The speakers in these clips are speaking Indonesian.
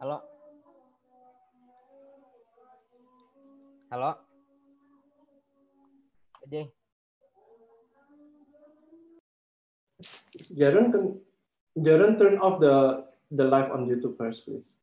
Halo. Halo. Oke. Jaron, Jaron, turn off the the live on YouTube first, please.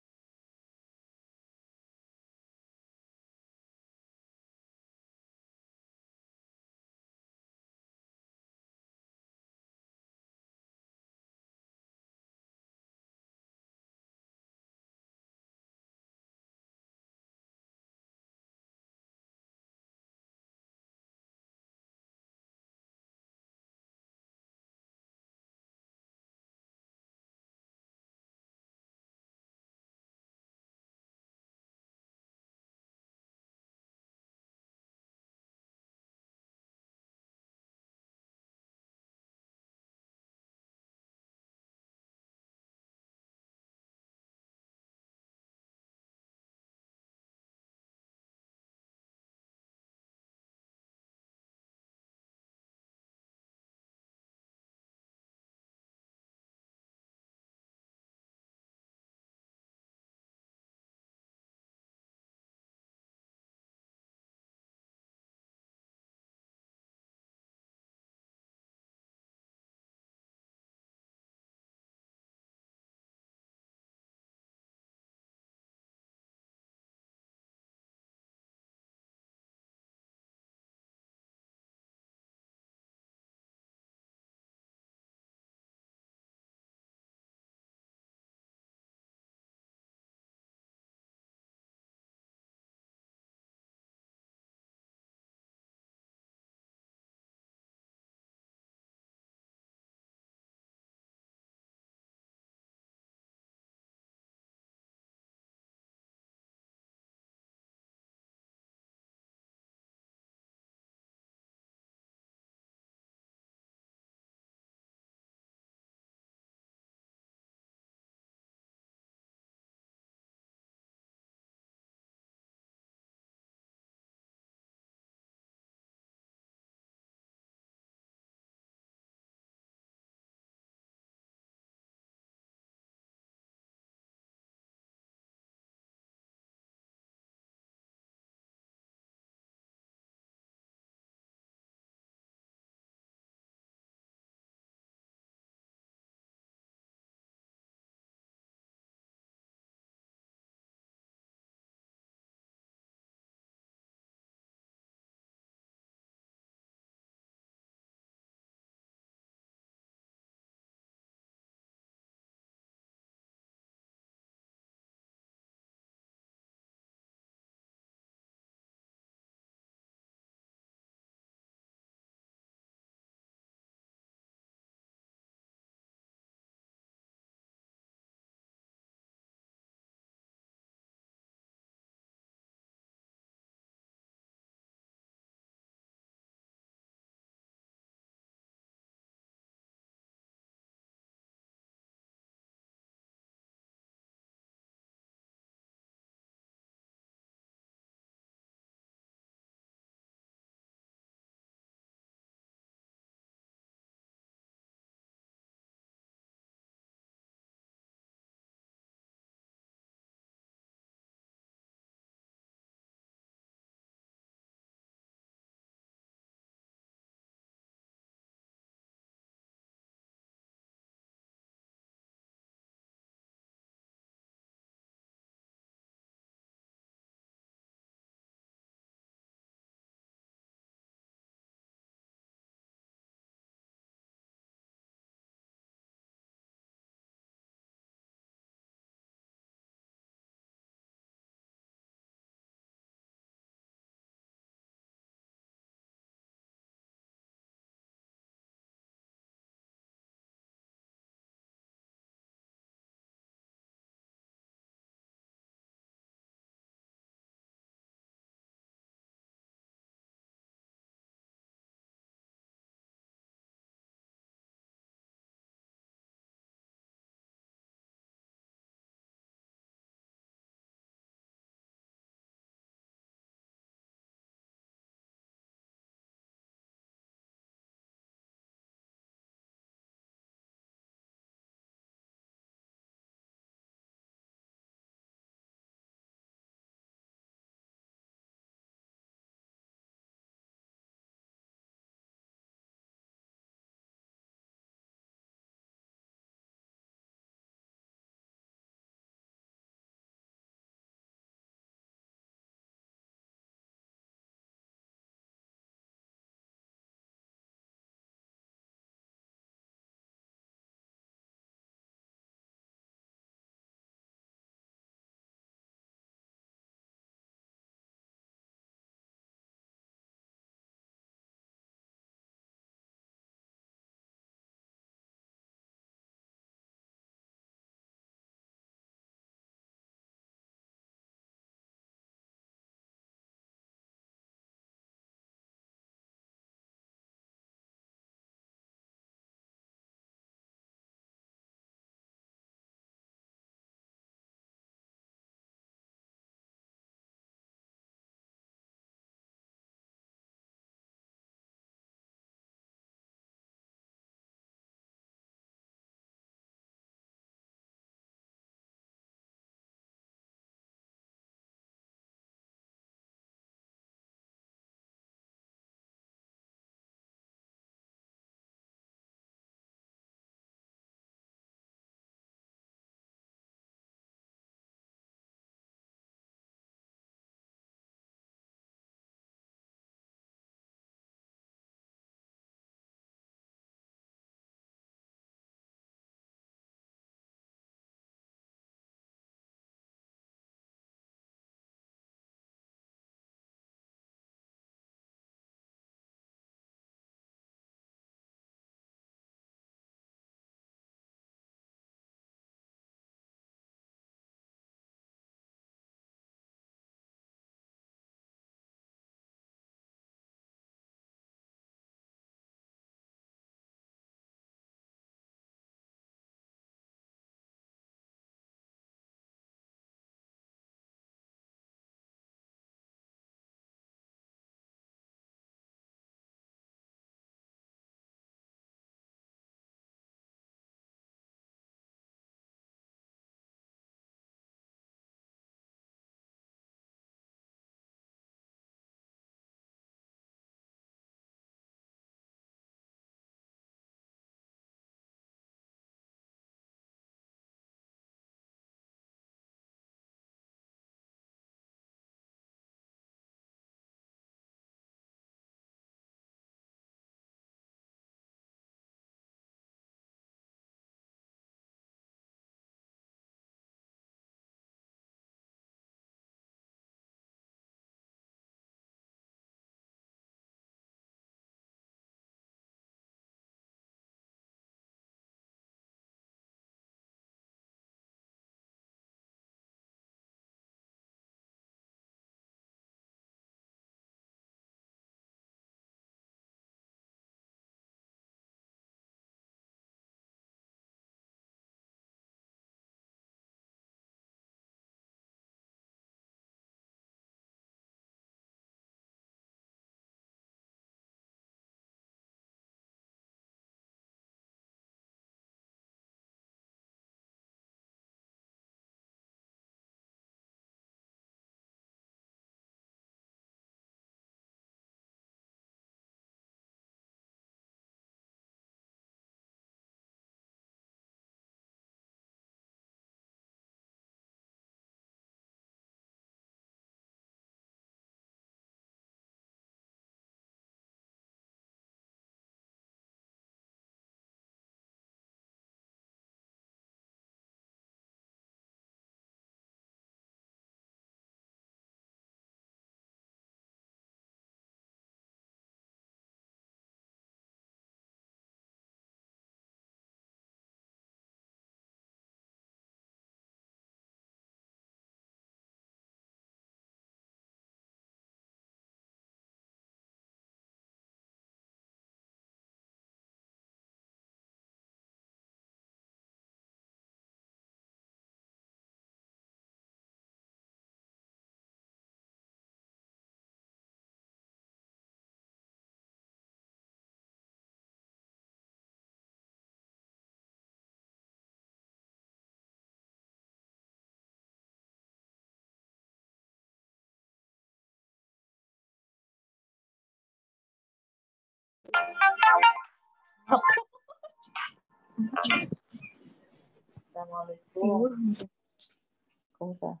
¿Cómo está?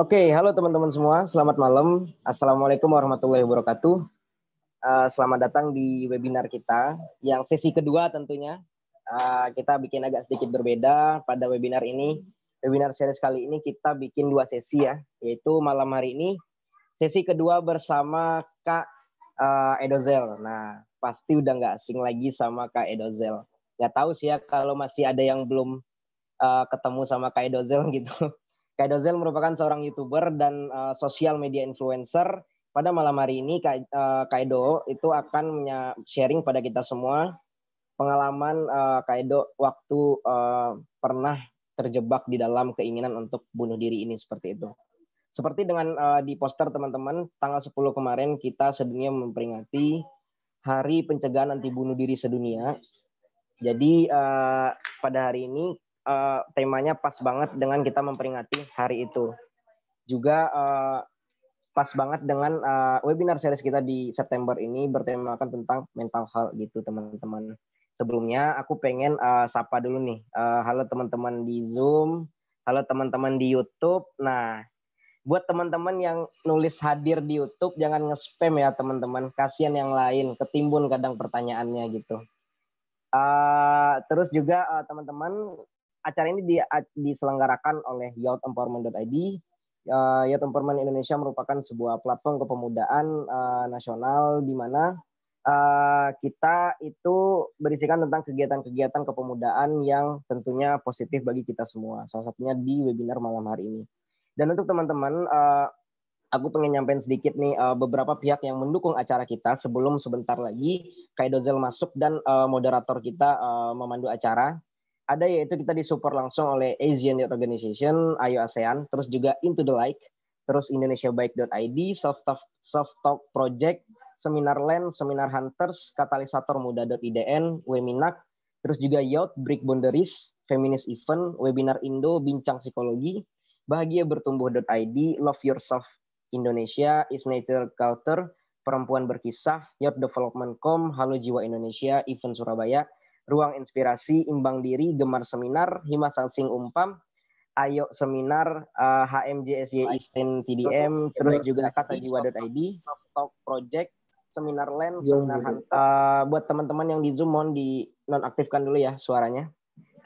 Oke, okay, halo teman-teman semua. Selamat malam. Assalamualaikum warahmatullahi wabarakatuh. Eh, selamat datang di webinar kita yang sesi kedua tentunya. Eh, kita bikin agak sedikit berbeda pada webinar ini. Webinar series kali ini kita bikin dua sesi ya, yaitu malam hari ini sesi kedua bersama Kak eh, Edozel. Nah, pasti udah nggak asing lagi sama Kak Edozel. Nggak tahu sih ya kalau masih ada yang belum ketemu sama Kak Edozel gitu Kak Dozel merupakan seorang YouTuber dan uh, social media influencer. Pada malam hari ini Kak, uh, Kak Edo itu akan sharing pada kita semua pengalaman uh, Kak Edo waktu uh, pernah terjebak di dalam keinginan untuk bunuh diri ini seperti itu. Seperti dengan uh, di poster teman-teman, tanggal 10 kemarin kita sedunia memperingati Hari Pencegahan Anti Bunuh Diri Sedunia. Jadi uh, pada hari ini uh, temanya pas banget dengan kita memperingati hari itu. Juga uh, pas banget dengan uh, webinar series kita di September ini bertemakan tentang mental health gitu teman-teman. Sebelumnya aku pengen uh, sapa dulu nih. Uh, halo teman-teman di Zoom, halo teman-teman di YouTube. Nah, buat teman-teman yang nulis hadir di YouTube jangan nge-spam ya teman-teman. Kasihan yang lain, ketimbun kadang pertanyaannya gitu. Uh, terus juga uh, teman-teman acara ini di, diselenggarakan oleh Youth Empowerment.id. Uh, Youth Empowerment ya, Indonesia merupakan sebuah platform kepemudaan uh, nasional di mana uh, kita itu berisikan tentang kegiatan-kegiatan kepemudaan yang tentunya positif bagi kita semua. Salah satunya di webinar malam hari ini. Dan untuk teman-teman, uh, aku pengen nyampein sedikit nih uh, beberapa pihak yang mendukung acara kita sebelum sebentar lagi Kaidozel masuk dan uh, moderator kita uh, memandu acara ada yaitu kita disupport langsung oleh Asian Youth Organization, Ayo ASEAN, terus juga Into the Like, terus indonesiabaik.id, Self Talk, Self Talk Project, Seminar Land, Seminar Hunters, Katalisator Muda.idn, Weminak, terus juga Youth Break Boundaries, Feminist Event, Webinar Indo, Bincang Psikologi, Bahagia Bertumbuh.id, Love Yourself Indonesia, Is Nature Culture, Perempuan Berkisah, Youth Development.com, Halo Jiwa Indonesia, Event Surabaya, Ruang Inspirasi, Imbang Diri, Gemar Seminar, Hima Sangsing Umpam, Ayo Seminar, uh, eh, HMJSY Isten TDM, terus juga Kata Jiwa.id, Talk Project, Seminar Land, Seminar Hunter. Uh, buat teman-teman yang di Zoom, mohon di nonaktifkan dulu ya suaranya.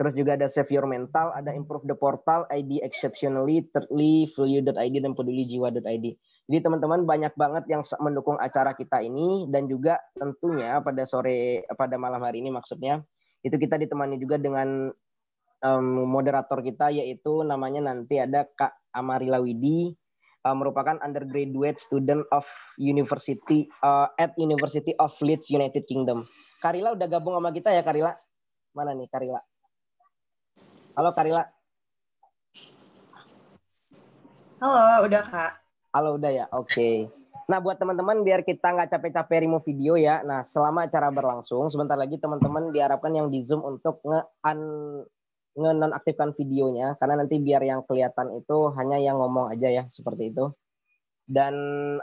Terus juga ada Save Your Mental, ada Improve the Portal, ID Exceptionally, Thirdly, Value.id, dan Peduli Jiwa.id. Jadi teman-teman banyak banget yang mendukung acara kita ini dan juga tentunya pada sore pada malam hari ini maksudnya itu kita ditemani juga dengan um, moderator kita yaitu namanya nanti ada Kak Amarila Widi uh, merupakan undergraduate student of University uh, at University of Leeds United Kingdom. Karila udah gabung sama kita ya Karila? Mana nih Karila? Halo Karila. Halo, udah Kak. Halo udah ya, oke. Okay. Nah buat teman-teman biar kita nggak capek-capek remove video ya. Nah selama acara berlangsung, sebentar lagi teman-teman diharapkan yang di zoom untuk nge un nge nonaktifkan videonya karena nanti biar yang kelihatan itu hanya yang ngomong aja ya seperti itu. Dan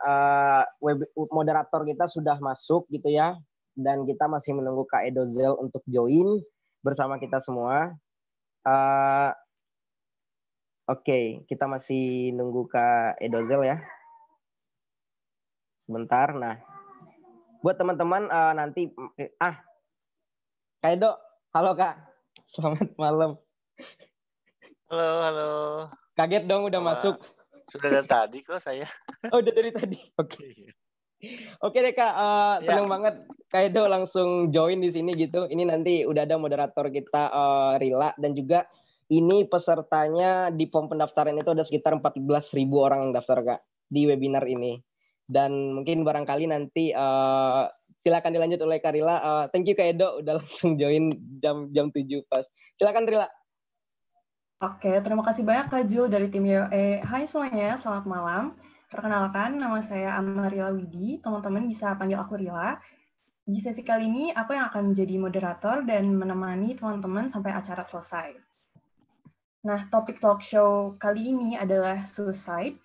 uh, web moderator kita sudah masuk gitu ya. Dan kita masih menunggu Kak Edozel untuk join bersama kita semua. Uh, Oke, kita masih nunggu Kak Edozel ya. Sebentar. Nah, buat teman-teman uh, nanti eh, ah Kak Edo, halo Kak. Selamat malam. Halo, halo. Kaget dong udah Wah, masuk. Sudah dari tadi kok saya. Oh, udah dari tadi. Oke. Okay. Oke deh kak, uh, seneng ya. banget Kak Edo langsung join di sini gitu. Ini nanti udah ada moderator kita uh, Rila dan juga ini pesertanya di form pendaftaran itu ada sekitar 14.000 orang yang daftar Kak di webinar ini. Dan mungkin barangkali nanti uh, silakan dilanjut oleh Karila. Uh, eh, thank you Kak Edo udah langsung join jam jam 7 pas. Silakan Rila. Oke, terima kasih banyak Kak Jul dari tim YOE. Hai semuanya, selamat malam. Perkenalkan, nama saya Amarila Widi. Teman-teman bisa panggil aku Rila. Di sesi kali ini, aku yang akan menjadi moderator dan menemani teman-teman sampai acara selesai. Nah, topik talk show kali ini adalah suicide,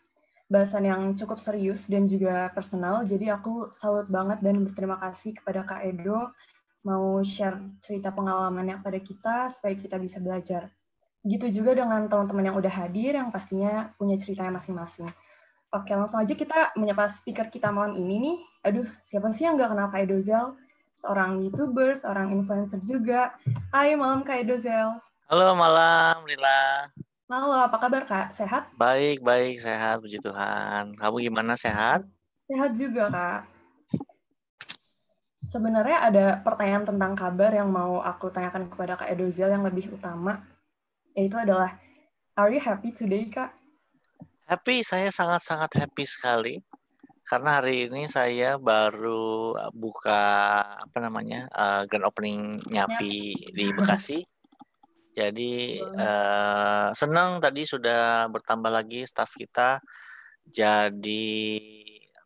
bahasan yang cukup serius dan juga personal. Jadi aku salut banget dan berterima kasih kepada Kak Edo mau share cerita pengalamannya kepada kita supaya kita bisa belajar. Gitu juga dengan teman-teman yang udah hadir yang pastinya punya ceritanya masing-masing. Oke, langsung aja kita menyapa speaker kita malam ini nih. Aduh, siapa sih yang nggak kenal Kak Edo Zell? Seorang YouTuber, seorang influencer juga. Hai, malam Kak Edo Zell. Halo malam, Lila. Halo, apa kabar Kak? Sehat? Baik, baik, sehat, puji Tuhan. Kamu gimana, sehat? Sehat juga, Kak. Sebenarnya ada pertanyaan tentang kabar yang mau aku tanyakan kepada Kak Edozel yang lebih utama, yaitu adalah, are you happy today, Kak? Happy, saya sangat-sangat happy sekali. Karena hari ini saya baru uh, buka apa namanya uh, grand opening Nyapi, Nyapi. di Bekasi. Jadi uh, senang tadi sudah bertambah lagi staff kita. Jadi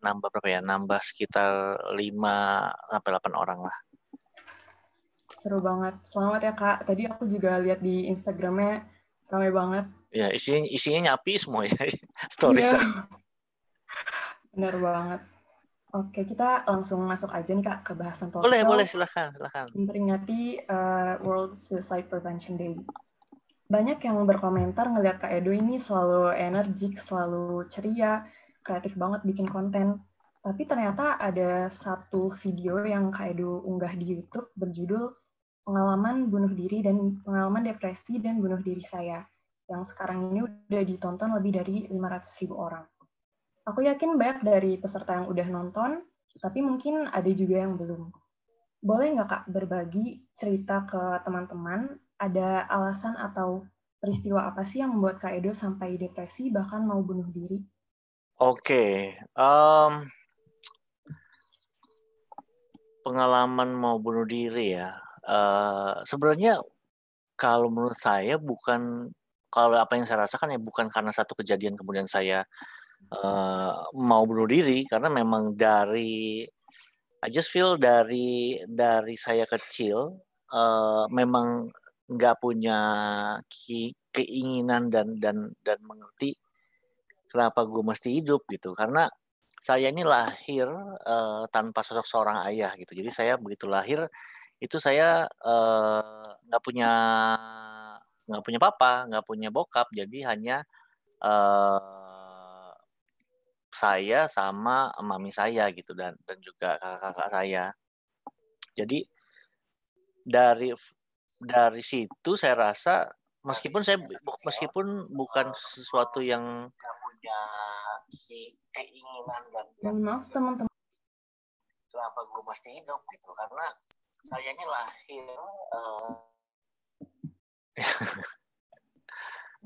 nambah berapa ya? Nambah sekitar 5 sampai 8 orang lah. Seru banget. Selamat ya Kak. Tadi aku juga lihat di Instagramnya ramai banget. Ya, isinya isinya nyapi semua ya stories. Ya. Benar banget. Oke, kita langsung masuk aja nih Kak ke bahasan talk Boleh, boleh, silahkan. silahkan. Memperingati uh, World Suicide Prevention Day. Banyak yang berkomentar ngelihat Kak Edo ini selalu energik, selalu ceria, kreatif banget bikin konten. Tapi ternyata ada satu video yang Kak Edo unggah di YouTube berjudul Pengalaman Bunuh Diri dan Pengalaman Depresi dan Bunuh Diri Saya, yang sekarang ini udah ditonton lebih dari 500 ribu orang Aku yakin banyak dari peserta yang udah nonton, tapi mungkin ada juga yang belum. Boleh nggak Kak berbagi cerita ke teman-teman ada alasan atau peristiwa apa sih yang membuat Kak Edo sampai depresi bahkan mau bunuh diri? Oke, okay. um, pengalaman mau bunuh diri ya. Uh, sebenarnya kalau menurut saya bukan kalau apa yang saya rasakan ya bukan karena satu kejadian kemudian saya uh, mau bunuh diri karena memang dari I just feel dari dari saya kecil uh, memang nggak punya ki, keinginan dan dan dan mengerti kenapa gue mesti hidup gitu karena saya ini lahir uh, tanpa sosok seorang ayah gitu jadi saya begitu lahir itu saya nggak uh, punya nggak punya papa nggak punya bokap jadi hanya uh, saya sama mami saya gitu dan dan juga kakak-kakak saya. Jadi dari dari situ saya rasa meskipun saya meskipun bukan sesuatu yang punya keinginan dan maaf teman-teman kenapa gue mesti hidup gitu karena saya ini lahir uh...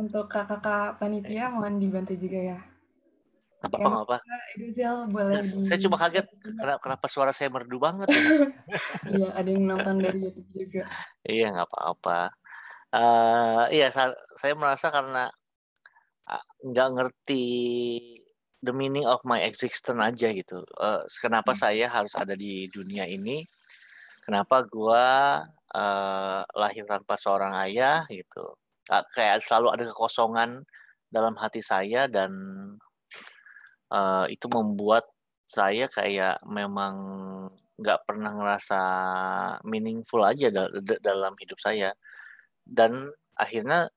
untuk kakak-kakak panitia mohon dibantu juga ya apa apa apa saya cuma kaget kenapa, kenapa suara saya merdu banget ya? iya ada yang nonton dari YouTube juga iya nggak apa-apa uh, iya saya merasa karena nggak ngerti the meaning of my existence aja gitu uh, kenapa hmm. saya harus ada di dunia ini kenapa gua uh, lahir tanpa seorang ayah gitu uh, kayak selalu ada kekosongan dalam hati saya dan Eh, itu membuat saya kayak memang nggak pernah ngerasa meaningful aja dalam hidup saya dan akhirnya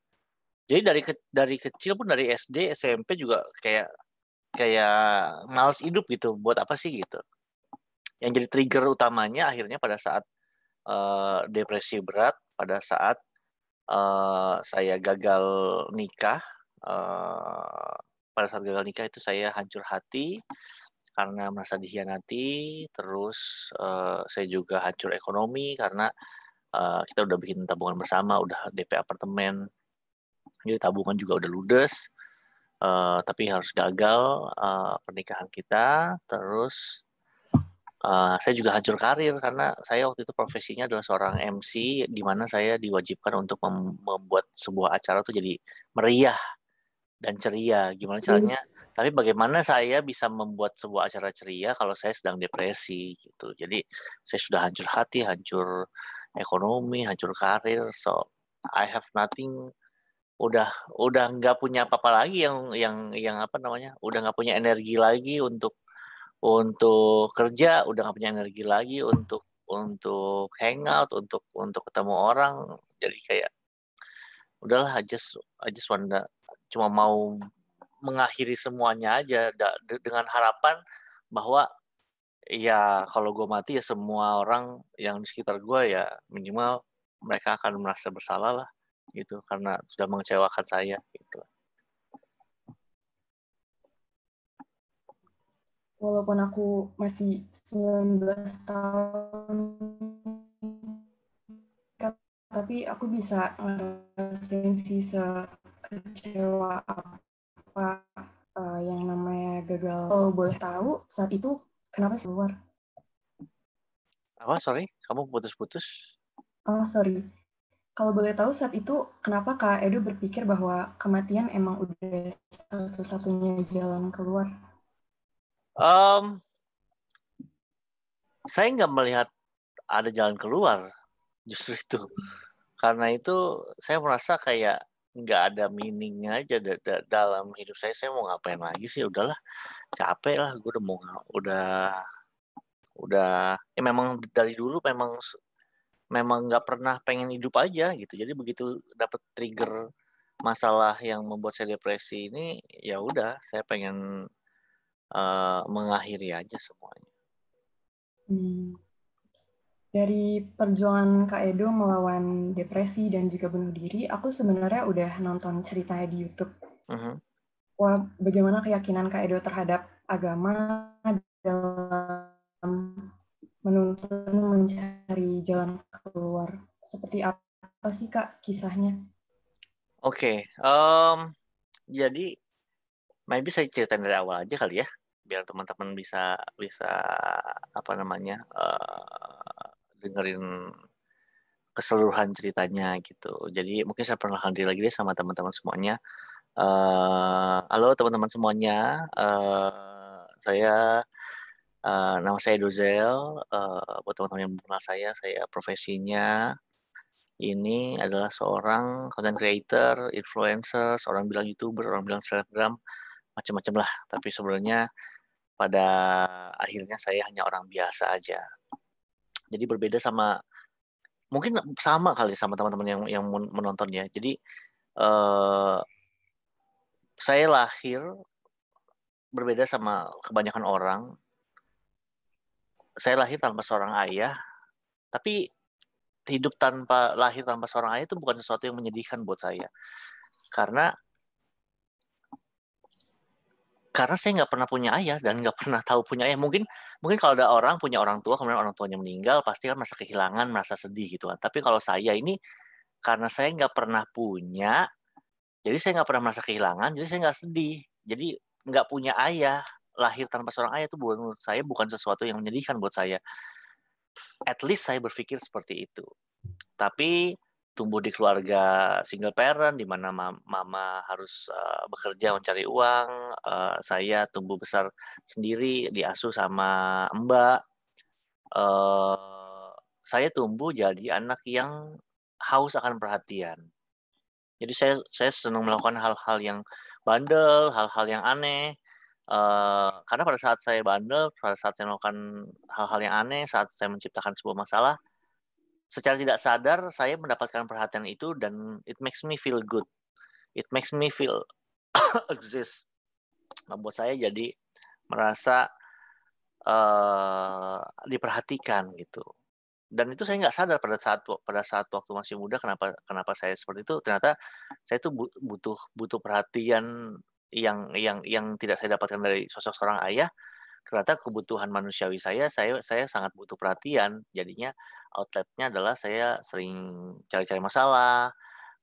jadi dari ke dari kecil pun dari SD SMP juga kayak kayak males hidup gitu buat apa sih gitu yang jadi trigger utamanya akhirnya pada saat uh, depresi berat pada saat uh, saya gagal nikah uh, pada saat gagal nikah itu saya hancur hati karena merasa dikhianati, terus uh, saya juga hancur ekonomi karena uh, kita udah bikin tabungan bersama, udah DP apartemen, jadi tabungan juga udah ludes, uh, tapi harus gagal uh, pernikahan kita, terus Uh, saya juga hancur karir karena saya waktu itu profesinya adalah seorang MC di mana saya diwajibkan untuk mem membuat sebuah acara tuh jadi meriah dan ceria. Gimana iya. caranya? Hmm. Tapi bagaimana saya bisa membuat sebuah acara ceria kalau saya sedang depresi gitu. Jadi saya sudah hancur hati, hancur ekonomi, hancur karir. So I have nothing udah udah nggak punya apa-apa lagi yang yang yang apa namanya udah nggak punya energi lagi untuk untuk kerja udah nggak punya energi lagi untuk untuk hangout untuk untuk ketemu orang jadi kayak udahlah I just I just wanna cuma mau mengakhiri semuanya aja da, dengan harapan bahwa ya kalau gue mati ya semua orang yang di sekitar gue ya minimal mereka akan merasa bersalah lah gitu karena sudah mengecewakan saya gitu. Walaupun aku masih 19 tahun tapi aku bisa ngerasain sih kecewa apa uh, yang namanya gagal kalau boleh tahu saat itu kenapa sih keluar apa sorry kamu putus-putus oh sorry kalau boleh tahu saat itu kenapa Kak Edo berpikir bahwa kematian emang udah satu-satunya jalan keluar? Um, saya nggak melihat ada jalan keluar, justru itu. Karena itu saya merasa kayak nggak ada meaningnya aja da da dalam hidup saya saya mau ngapain lagi sih udahlah capek lah gue udah mau udah udah ya memang dari dulu memang memang nggak pernah pengen hidup aja gitu jadi begitu dapat trigger masalah yang membuat saya depresi ini ya udah saya pengen uh, mengakhiri aja semuanya. Hmm dari perjuangan Kak Edo melawan depresi dan juga bunuh diri, aku sebenarnya udah nonton ceritanya di YouTube. Uh-huh. Wah, bagaimana keyakinan Kak Edo terhadap agama dalam menuntun mencari jalan keluar? Seperti apa sih Kak kisahnya? Oke, okay, um, jadi maybe saya ceritain dari awal aja kali ya biar teman-teman bisa bisa apa namanya uh, dengerin keseluruhan ceritanya gitu. Jadi mungkin saya pernah diri lagi deh sama teman-teman semuanya. Uh, halo teman-teman semuanya, uh, saya uh, nama saya Dozel. Uh, buat teman-teman yang kenal saya, saya profesinya ini adalah seorang content creator, influencer, seorang bilang youtuber, orang bilang selebgram, macam-macam lah. Tapi sebenarnya pada akhirnya saya hanya orang biasa aja. Jadi berbeda sama mungkin sama kali sama teman-teman yang yang menonton ya. Jadi eh, saya lahir berbeda sama kebanyakan orang. Saya lahir tanpa seorang ayah, tapi hidup tanpa lahir tanpa seorang ayah itu bukan sesuatu yang menyedihkan buat saya. Karena karena saya nggak pernah punya ayah dan nggak pernah tahu punya ayah mungkin mungkin kalau ada orang punya orang tua kemudian orang tuanya meninggal pasti kan merasa kehilangan merasa sedih gitu kan tapi kalau saya ini karena saya nggak pernah punya jadi saya nggak pernah merasa kehilangan jadi saya nggak sedih jadi nggak punya ayah lahir tanpa seorang ayah itu menurut saya bukan sesuatu yang menyedihkan buat saya at least saya berpikir seperti itu tapi tumbuh di keluarga single parent di mana mama harus eh, bekerja mencari uang, eh, saya tumbuh besar sendiri diasuh sama Mbak. Eh, saya tumbuh jadi anak yang haus akan perhatian. Jadi saya saya senang melakukan hal-hal yang bandel, hal-hal yang aneh. karena pada saat saya bandel, pada saat saya melakukan hal-hal yang aneh, saat saya menciptakan sebuah masalah, secara tidak sadar saya mendapatkan perhatian itu dan it makes me feel good. It makes me feel exist. Membuat saya jadi merasa uh, diperhatikan gitu. Dan itu saya nggak sadar pada saat pada saat waktu masih muda kenapa kenapa saya seperti itu. Ternyata saya itu butuh butuh perhatian yang yang yang tidak saya dapatkan dari sosok seorang ayah ternyata kebutuhan manusiawi saya saya saya sangat butuh perhatian jadinya outletnya adalah saya sering cari-cari masalah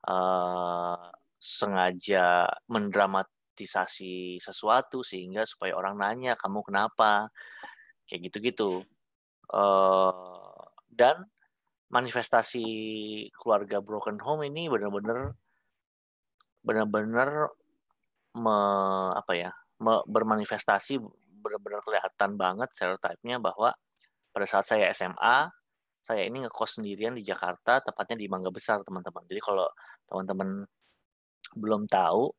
eh, sengaja mendramatisasi sesuatu sehingga supaya orang nanya kamu kenapa kayak gitu-gitu eh, dan manifestasi keluarga broken home ini benar-benar benar-benar me, apa ya me, bermanifestasi benar-benar kelihatan banget stereotype-nya bahwa pada saat saya SMA saya ini ngekos sendirian di Jakarta tepatnya di Mangga Besar teman-teman jadi kalau teman-teman belum tahu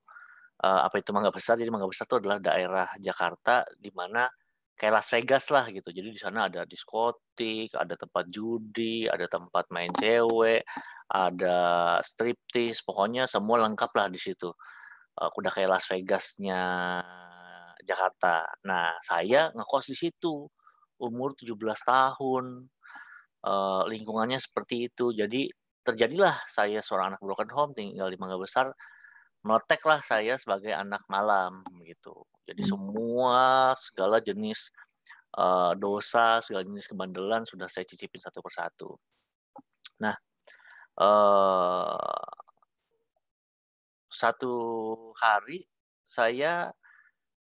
eh, apa itu Mangga Besar jadi Mangga Besar itu adalah daerah Jakarta di mana kayak Las Vegas lah gitu jadi di sana ada diskotik ada tempat judi ada tempat main cewek ada striptease pokoknya semua lengkap lah di situ Kuda eh, udah kayak Las Vegasnya Jakarta. Nah, saya ngekos di situ umur 17 tahun. Eh, lingkungannya seperti itu. Jadi terjadilah saya seorang anak broken home tinggal di Mangga Besar meleteklah saya sebagai anak malam gitu. Jadi hmm. semua segala jenis uh, dosa, segala jenis kebandelan sudah saya cicipin satu persatu. Nah, uh, satu hari saya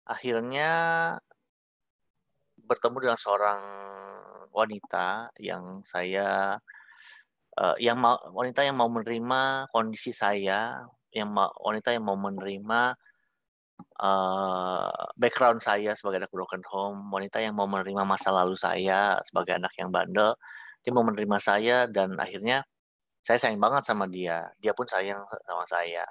akhirnya bertemu dengan seorang wanita yang saya uh, yang mau wanita yang mau menerima kondisi saya yang mau, wanita yang mau menerima uh, background saya sebagai anak broken home wanita yang mau menerima masa lalu saya sebagai anak yang bandel dia mau menerima saya dan akhirnya saya sayang banget sama dia dia pun sayang sama saya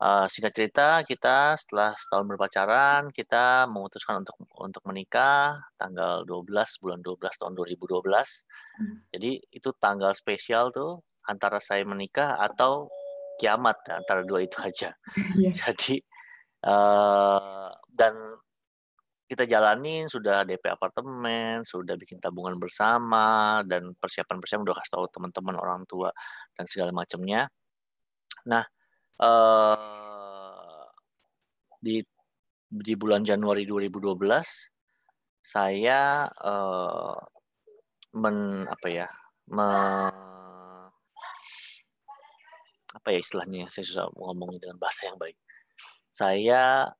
uh, singkat cerita kita setelah setahun berpacaran kita memutuskan untuk untuk menikah tanggal 12 bulan 12 tahun 2012. Hmm. Jadi itu tanggal spesial tuh antara saya menikah atau kiamat antara dua itu aja. Yeah. Jadi uh, dan kita jalanin sudah DP apartemen, sudah bikin tabungan bersama dan persiapan-persiapan udah kasih tahu teman-teman orang tua dan segala macamnya. Nah, uh, di di bulan Januari 2012 saya uh, men apa ya me, apa ya istilahnya saya susah ngomongnya dengan bahasa yang baik saya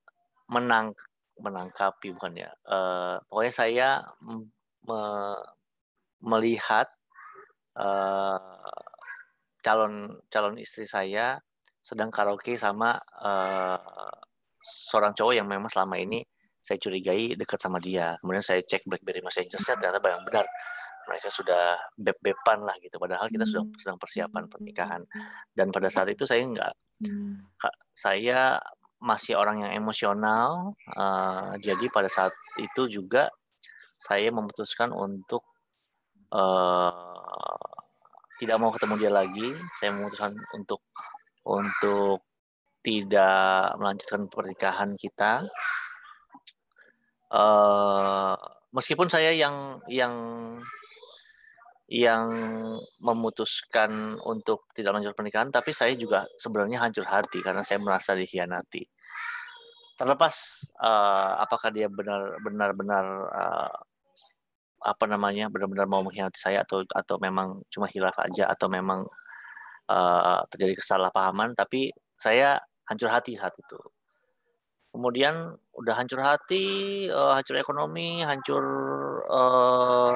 menang menangkapi bukan ya uh, pokoknya saya me, melihat uh, calon calon istri saya sedang karaoke sama uh, seorang cowok yang memang selama ini saya curigai dekat sama dia. Kemudian saya cek BlackBerry messenger saya kan ternyata barang benar mereka sudah beb-beban lah gitu. Padahal kita sudah hmm. sedang persiapan pernikahan. Dan pada saat itu saya nggak, hmm. saya masih orang yang emosional. Uh, jadi pada saat itu juga saya memutuskan untuk uh, tidak mau ketemu dia lagi. Saya memutuskan untuk untuk tidak melanjutkan pernikahan kita. Uh, meskipun saya yang yang yang memutuskan untuk tidak lanjut pernikahan, tapi saya juga sebenarnya hancur hati karena saya merasa dikhianati. Terlepas uh, apakah dia benar benar-benar uh, apa namanya benar-benar mau mengkhianati saya atau atau memang cuma hilaf aja atau memang Eh, terjadi kesalahpahaman tapi saya hancur hati saat itu kemudian udah hancur hati uh, hancur ekonomi hancur uh,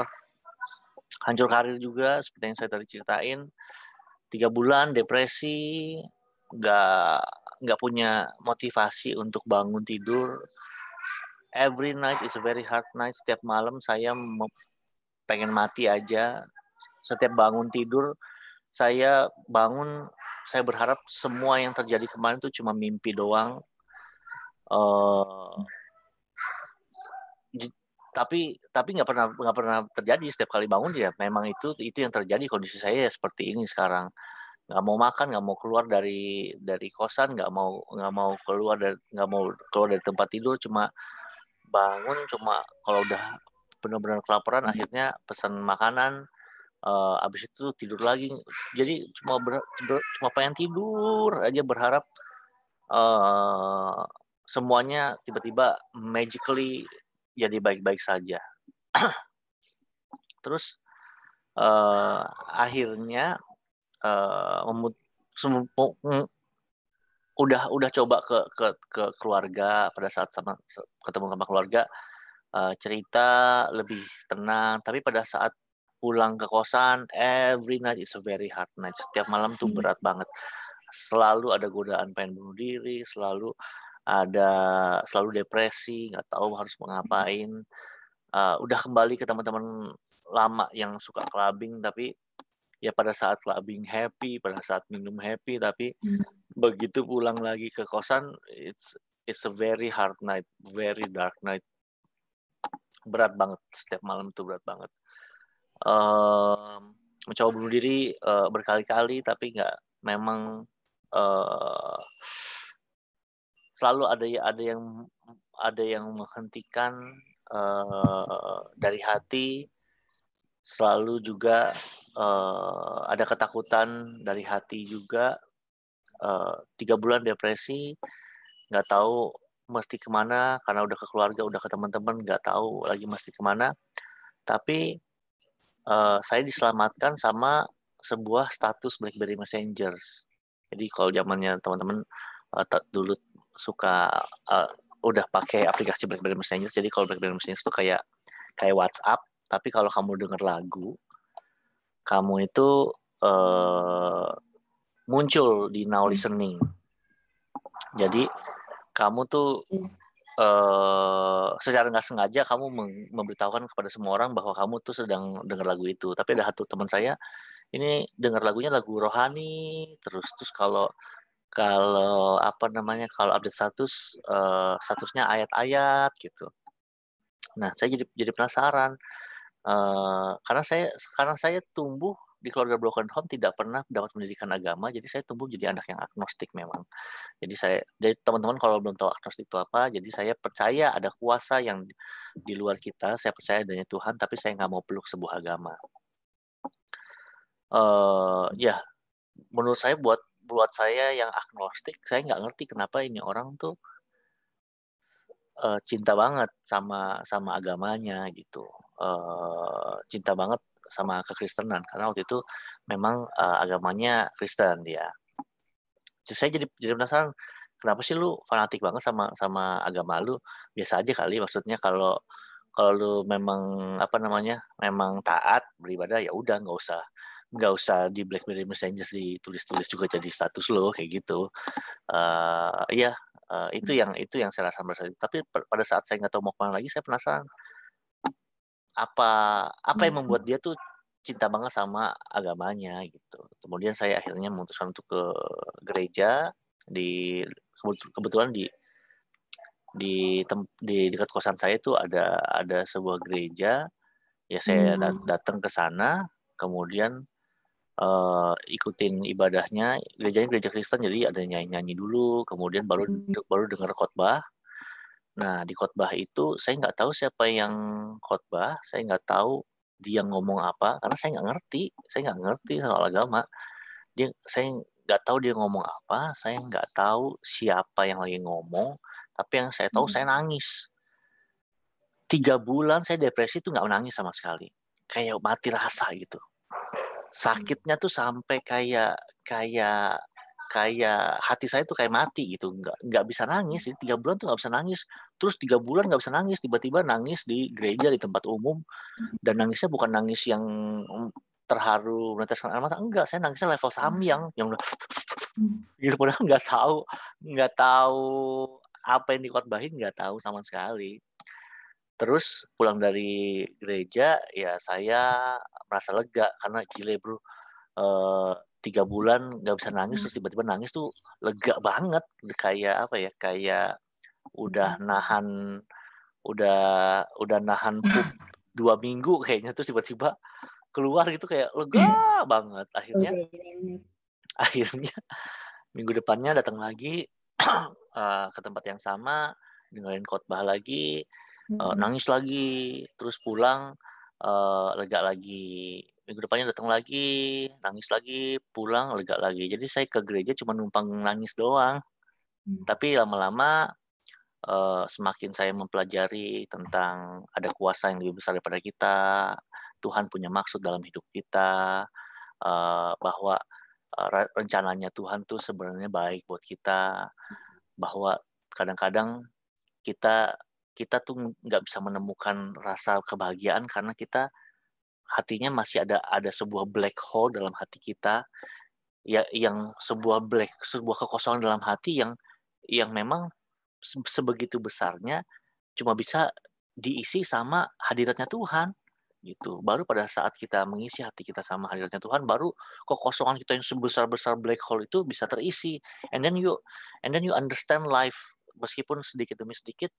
hancur karir juga seperti yang saya tadi ceritain tiga bulan depresi nggak nggak punya motivasi untuk bangun tidur every night is a very hard night setiap malam saya pengen mati aja setiap bangun tidur saya bangun saya berharap semua yang terjadi kemarin itu cuma mimpi doang uh, tapi tapi nggak pernah nggak pernah terjadi setiap kali bangun ya memang itu itu yang terjadi kondisi saya ya seperti ini sekarang nggak mau makan nggak mau keluar dari dari kosan nggak mau nggak mau keluar dari nggak mau keluar dari tempat tidur cuma bangun cuma kalau udah benar-benar kelaparan akhirnya pesan makanan uh, abis itu tidur lagi jadi cuma ber, ber, cuma pengen tidur aja berharap uh, semuanya tiba-tiba magically jadi baik-baik saja terus uh, akhirnya uh, memut udah udah coba ke ke ke keluarga pada saat sama ketemu sama keluarga uh, cerita lebih tenang tapi pada saat pulang ke kosan every night is a very hard night setiap malam tuh hmm. berat banget selalu ada godaan pengen bunuh diri selalu ada selalu depresi nggak tahu harus ngapain uh, udah kembali ke teman-teman lama yang suka clubbing tapi ya pada saat clubbing happy pada saat minum happy tapi hmm. begitu pulang lagi ke kosan it's it's a very hard night very dark night berat banget setiap malam itu berat banget um, mencoba bunuh diri uh, berkali-kali tapi nggak memang uh, selalu ada ada yang ada yang menghentikan uh, dari hati selalu juga uh, ada ketakutan dari hati juga uh, tiga bulan depresi nggak tahu mesti kemana karena udah ke keluarga udah ke teman-teman nggak tahu lagi mesti kemana tapi uh, saya diselamatkan sama sebuah status BlackBerry Messengers. Jadi kalau zamannya teman-teman uh, dulu suka uh, udah pakai aplikasi BlackBerry Messenger. Jadi kalau BlackBerry Messenger itu kayak kayak WhatsApp, tapi kalau kamu denger lagu, kamu itu uh, muncul di now hmm. listening. Jadi kamu tuh iya uh, secara nggak sengaja kamu memberitahukan kepada semua orang bahwa kamu tuh sedang dengar lagu itu. Tapi ada satu teman saya ini dengar lagunya lagu rohani terus terus kalau kalau apa namanya kalau update status uh, statusnya ayat-ayat gitu. Nah, saya jadi jadi penasaran. Uh, karena saya karena saya tumbuh di keluarga broken home tidak pernah dapat pendidikan agama, jadi saya tumbuh jadi anak yang agnostik memang. Jadi saya, jadi teman-teman kalau belum tahu agnostik itu apa, jadi saya percaya ada kuasa yang di luar kita, saya percaya adanya Tuhan, tapi saya nggak mau peluk sebuah agama. Uh, ya, menurut saya buat buat saya yang agnostik, saya nggak ngerti kenapa ini orang tuh uh, cinta banget sama sama agamanya gitu, uh, cinta banget sama kekristenan karena waktu itu memang uh, agamanya Kristen dia. Terus saya jadi jadi penasaran kenapa sih lu fanatik banget sama sama agama lu? Biasa aja kali maksudnya kalau kalau lu memang apa namanya? memang taat beribadah ya udah nggak usah nggak usah di BlackBerry Messenger ditulis-tulis juga jadi status lo kayak gitu. Uh, iya, uh, itu yang itu yang saya rasa Tapi pada saat saya nggak tahu mau kemana lagi, saya penasaran apa apa yang hmm. membuat dia tuh cinta banget sama agamanya gitu. Kemudian saya akhirnya memutuskan untuk ke gereja di kebetulan di di, tem, di dekat kosan saya itu ada ada sebuah gereja ya saya hmm. datang ke sana kemudian uh, ikutin ibadahnya gerejanya gereja Kristen jadi ada nyanyi nyanyi dulu kemudian baru hmm. baru dengar khotbah Nah, di khotbah itu saya nggak tahu siapa yang khotbah, saya nggak tahu dia ngomong apa karena saya nggak ngerti, saya nggak ngerti soal agama. Dia saya nggak tahu dia ngomong apa, saya nggak tahu siapa yang lagi ngomong, tapi yang saya tahu hmm. saya nangis. Tiga bulan saya depresi itu nggak menangis sama sekali, kayak mati rasa gitu. Hmm. Sakitnya tuh sampai kayak kayak kayak hati saya tuh kayak mati gitu nggak nggak bisa nangis ini tiga bulan tuh nggak bisa nangis terus tiga bulan nggak bisa nangis tiba-tiba nangis di gereja di tempat umum hmm. dan nangisnya bukan nangis yang terharu meneteskan air mata enggak saya nangisnya level hmm. samyang yang udah hmm. gitu padahal nggak tahu nggak tahu apa yang dikotbahin nggak tahu sama sekali terus pulang dari gereja ya saya merasa lega karena gile bro eh, tiga bulan nggak bisa nangis terus hmm. tiba-tiba nangis tuh lega banget kayak apa ya kayak udah hmm. nahan udah udah nahan pup dua minggu kayaknya terus tiba-tiba keluar gitu kayak lega hmm. banget akhirnya akhirnya minggu depannya datang lagi eh, ke tempat yang sama dengerin khotbah lagi eh, nangis lagi terus pulang eh, lega lagi minggu depannya datang lagi, nangis lagi, pulang lega lagi. Jadi saya ke gereja cuma numpang nangis doang. Hmm. Tapi lama-lama eh, semakin saya mempelajari tentang ada kuasa yang lebih besar daripada kita, Tuhan punya maksud dalam hidup kita, eh, bahwa eh, rencananya Tuhan tuh sebenarnya baik buat kita, bahwa kadang-kadang kita kita tuh nggak bisa menemukan rasa kebahagiaan karena kita hatinya masih ada ada sebuah black hole dalam hati kita ya yang sebuah black sebuah kekosongan dalam hati yang yang memang sebegitu besarnya cuma bisa diisi sama hadiratnya Tuhan gitu baru pada saat kita mengisi hati kita sama hadiratnya Tuhan baru kekosongan kita yang sebesar besar black hole itu bisa terisi and then you and then you understand life meskipun sedikit demi sedikit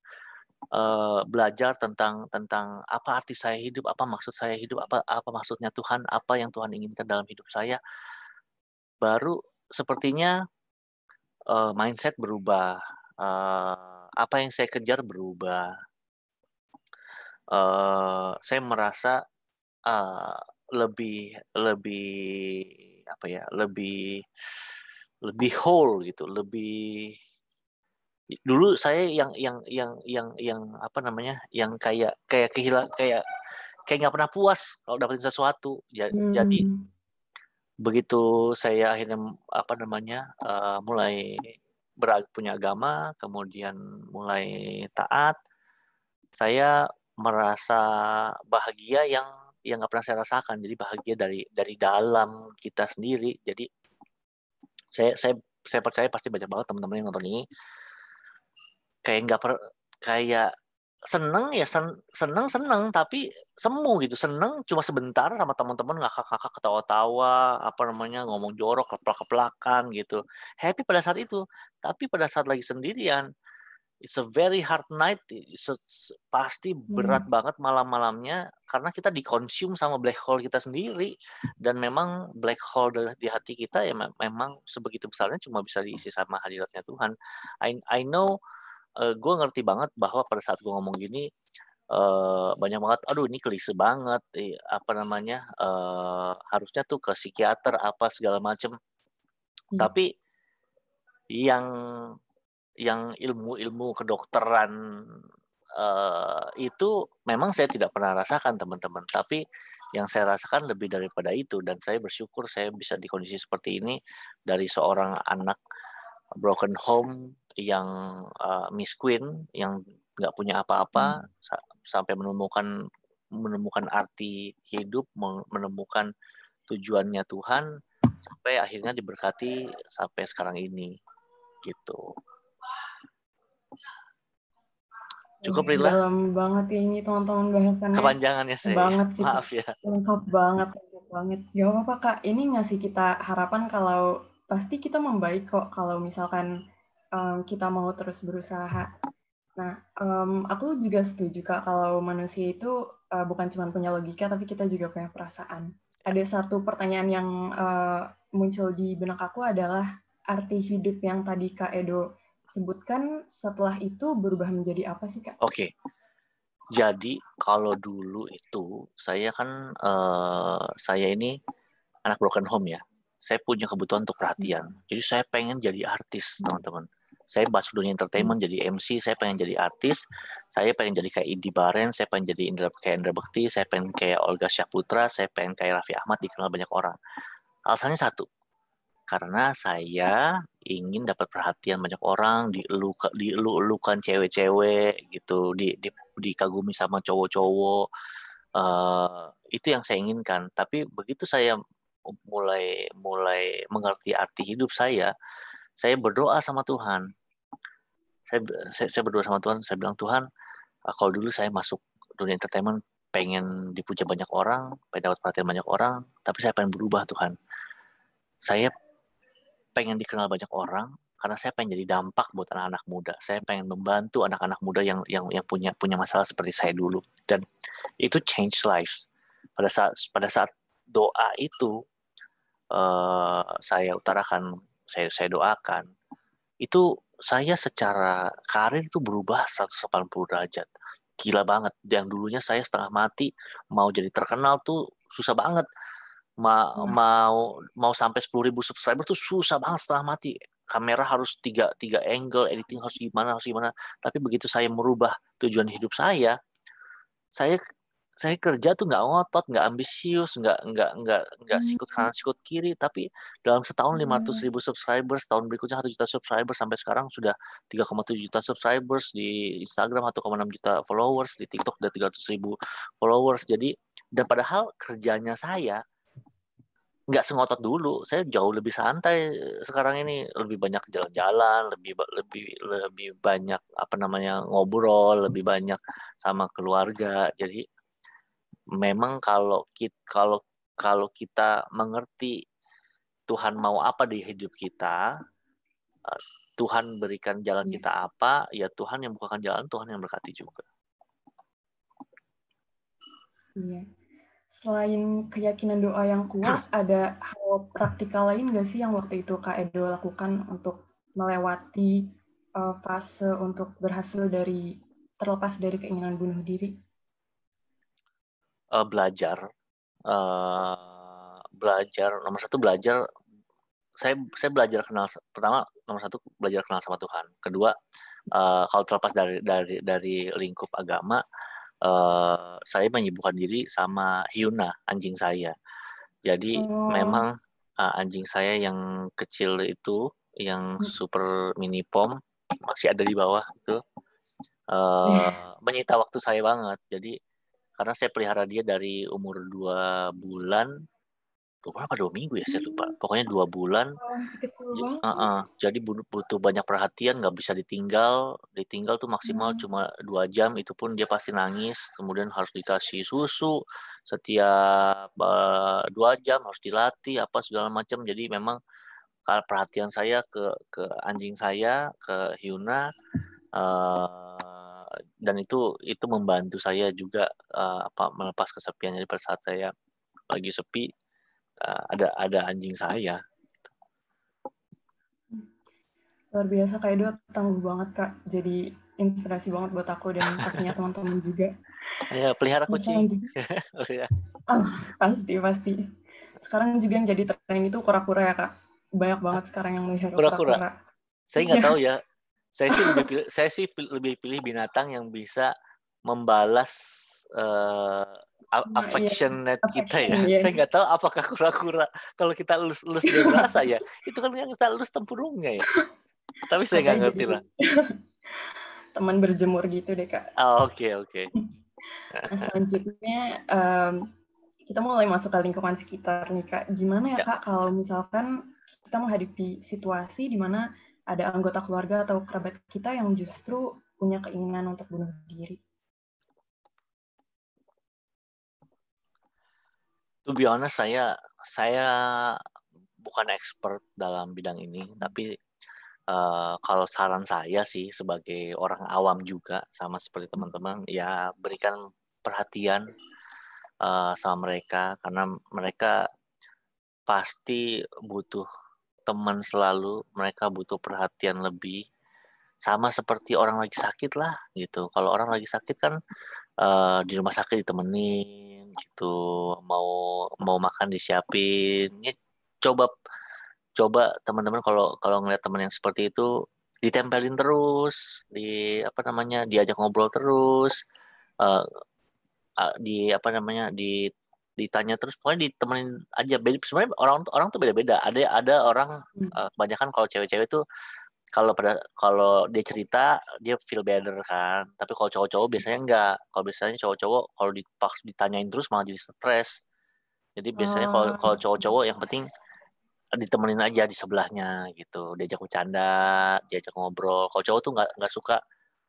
uh, belajar tentang tentang apa arti saya hidup, apa maksud saya hidup, apa apa maksudnya Tuhan, apa yang Tuhan inginkan dalam hidup saya, baru sepertinya uh, mindset berubah, uh, apa yang saya kejar berubah, uh, saya merasa uh, lebih lebih apa ya lebih lebih whole gitu, lebih dulu saya yang yang yang yang yang apa namanya yang kayak kayak kehilang kayak kayak nggak pernah puas kalau dapetin sesuatu jadi hmm. jadi begitu saya akhirnya apa namanya uh, mulai berag punya agama kemudian mulai taat saya merasa bahagia yang yang nggak pernah saya rasakan jadi bahagia dari dari dalam kita sendiri jadi saya saya saya percaya pasti banyak banget teman-teman yang nonton ini kayak nggak per kayak seneng ya sen, seneng seneng tapi semu gitu seneng cuma sebentar sama teman-teman ngakak-ngakak ketawa-tawa apa namanya ngomong jorok keplak-keplakan gitu happy pada saat itu tapi pada saat lagi sendirian it's a very hard night it's a, pasti berat hmm. banget malam-malamnya karena kita dikonsum sama black hole kita sendiri dan memang black hole di hati kita ya memang sebegitu besarnya cuma bisa diisi sama hadiratnya Tuhan I I know uh, eh, gue ngerti banget bahwa pada saat gue ngomong gini uh, banyak banget aduh ini klise banget eh, apa namanya uh, harusnya tuh ke psikiater apa segala macem hmm. tapi yang yang ilmu-ilmu kedokteran uh, itu memang saya tidak pernah rasakan teman-teman tapi yang saya rasakan lebih daripada itu dan saya bersyukur saya bisa di kondisi seperti ini dari seorang anak broken home yang uh, Miss Queen yang nggak punya apa-apa hmm. sa sampai menemukan menemukan arti hidup menemukan tujuannya Tuhan sampai akhirnya diberkati sampai sekarang ini gitu cukup Rila iya, dalam banget ini teman-teman bahasannya ya sih banget sih maaf ya lengkap banget lengkap banget ya apa kak ini ngasih kita harapan kalau pasti kita membaik kok kalau misalkan um, kita mau terus berusaha. Nah, um, aku juga setuju kak kalau manusia itu uh, bukan cuma punya logika, tapi kita juga punya perasaan. Ada satu pertanyaan yang uh, muncul di benak aku adalah arti hidup yang tadi kak Edo sebutkan setelah itu berubah menjadi apa sih kak? Oke, okay. jadi kalau dulu itu saya kan uh, saya ini anak broken home ya, saya punya kebutuhan untuk iya perhatian. Jadi saya pengen jadi artis, hmm. teman-teman. Saya bahas dunia entertainment hmm. jadi MC, saya pengen jadi artis, saya pengen jadi kayak Indi Baren, saya pengen jadi Indra, kayak Indra Bekti, saya pengen kayak Olga Syahputra, saya pengen kayak Raffi Ahmad dikenal banyak orang. Alasannya satu, karena saya ingin dapat perhatian banyak orang, dilukan dieluk cewek-cewek gitu, di, di, dikagumi sama cowok-cowok, Uh, itu yang saya inginkan. Tapi begitu saya mulai mulai mengerti arti hidup saya, saya berdoa sama Tuhan. Saya, saya, saya berdoa sama Tuhan, saya bilang Tuhan, ah, kalau dulu saya masuk dunia entertainment pengen dipuja banyak orang, pengen dapat perhatian banyak orang, tapi saya pengen berubah Tuhan. Saya pengen dikenal banyak orang karena saya pengen jadi dampak buat anak-anak muda. Saya pengen membantu anak-anak muda yang yang yang punya punya masalah seperti saya dulu dan itu change lives. Pada saat pada saat doa itu uh, saya utarakan, saya, saya doakan, itu saya secara karir itu berubah 180 derajat. Gila banget. Yang dulunya saya setengah mati mau jadi terkenal tuh susah banget. Ma hmm. mau mau sampai ribu subscriber tuh susah banget setengah mati. Kamera harus tiga tiga angle, editing harus gimana harus gimana. Tapi begitu saya merubah tujuan hidup saya, saya saya kerja tuh nggak ngotot, nggak ambisius, nggak nggak nggak nggak hmm. sikut kanan hmm. sikut kiri, tapi dalam setahun lima ratus hmm. ribu subscribers, tahun berikutnya satu juta subscribers sampai sekarang sudah 3,7 juta subscribers di Instagram 1,6 juta followers di TikTok udah ratus ribu followers. Jadi dan padahal kerjanya saya nggak sengotot dulu saya jauh lebih santai eh, sekarang ini lebih banyak jalan-jalan lebih lebih lebih banyak apa namanya ngobrol lebih banyak sama keluarga jadi memang kalau kita, kalau kalau kita mengerti Tuhan mau apa di hidup kita, eh, Tuhan berikan jalan iya. kita apa, ya Tuhan yang bukakan jalan, Tuhan yang berkati juga. Iya. Selain keyakinan doa yang kuat, ada hal praktikal lain nggak sih yang waktu itu Kak Edo lakukan untuk melewati eh, fase untuk berhasil dari terlepas dari keinginan bunuh diri? uh, belajar uh, belajar nomor satu belajar saya saya belajar kenal pertama nomor satu belajar kenal sama Tuhan kedua uh, kalau terlepas dari dari dari lingkup agama uh, saya menyibukkan diri sama Hyuna anjing saya jadi oh. memang uh, anjing saya yang kecil itu yang hmm. super mini pom masih ada di bawah itu uh, menyita waktu saya banget jadi karena saya pelihara dia dari umur dua bulan dua bulan apa dua minggu ya saya lupa hmm. pokoknya dua bulan oh, uh -uh. jadi butuh banyak perhatian nggak bisa ditinggal ditinggal tuh maksimal hmm. cuma dua jam itu pun dia pasti nangis kemudian harus dikasih susu setiap uh, dua jam harus dilatih apa segala macam jadi memang kalau perhatian saya ke ke anjing saya ke Hyuna uh, dan itu itu membantu saya juga uh, apa melepas kesepian jadi pada saat saya lagi sepi uh, ada ada anjing saya luar biasa kak Edo tangguh banget kak jadi inspirasi banget buat aku dan pastinya teman-teman juga. Ya, pelihara kucing. oh, ya. ah, pasti, pasti. Sekarang juga yang jadi tren itu kura-kura ya, Kak. Banyak banget ah, sekarang yang melihara kura-kura. Saya nggak iya. tahu ya, saya sih lebih pilih, saya sih lebih pilih binatang yang bisa membalas uh, eh, affectionate nah, iya. iya. kita ya. Iya. Saya nggak tahu apakah kura-kura kalau kita lulus lulus dia merasa ya. Itu kan yang kita lulus tempurungnya ya. Tapi saya nggak ngerti lah. Teman berjemur gitu deh kak. Ah, oke oh, oke. Okay, okay. Nah, selanjutnya um, kita mulai masuk ke lingkungan sekitar nih kak. Gimana ya, ya. kak kalau misalkan kita menghadapi situasi di mana ada anggota keluarga atau kerabat kita yang justru punya keinginan untuk bunuh diri? To be honest, saya saya bukan expert dalam bidang ini, tapi uh, kalau saran saya sih sebagai orang awam juga sama seperti teman-teman, ya berikan perhatian uh, sama mereka karena mereka pasti butuh teman selalu, mereka butuh perhatian lebih. Sama seperti orang lagi sakit lah gitu. Kalau orang lagi sakit kan uh, di rumah sakit ditemenin gitu, mau mau makan disiapin. Ya, coba coba teman-teman kalau kalau ngeliat teman yang seperti itu ditempelin terus, di apa namanya diajak ngobrol terus, uh, di apa namanya di ditanya terus pokoknya ditemenin aja beda sebenarnya orang orang tuh beda-beda ada ada orang uh, kebanyakan kalau cewek-cewek tuh kalau pada kalau dia cerita dia feel better kan tapi kalau cowok-cowok biasanya enggak kalau biasanya cowok-cowok kalau dipaks ditanyain terus malah jadi stres jadi biasanya kalau oh. kalau cowok-cowok yang penting ditemenin aja di sebelahnya gitu diajak bercanda diajak ngobrol kalau cowok tuh nggak nggak suka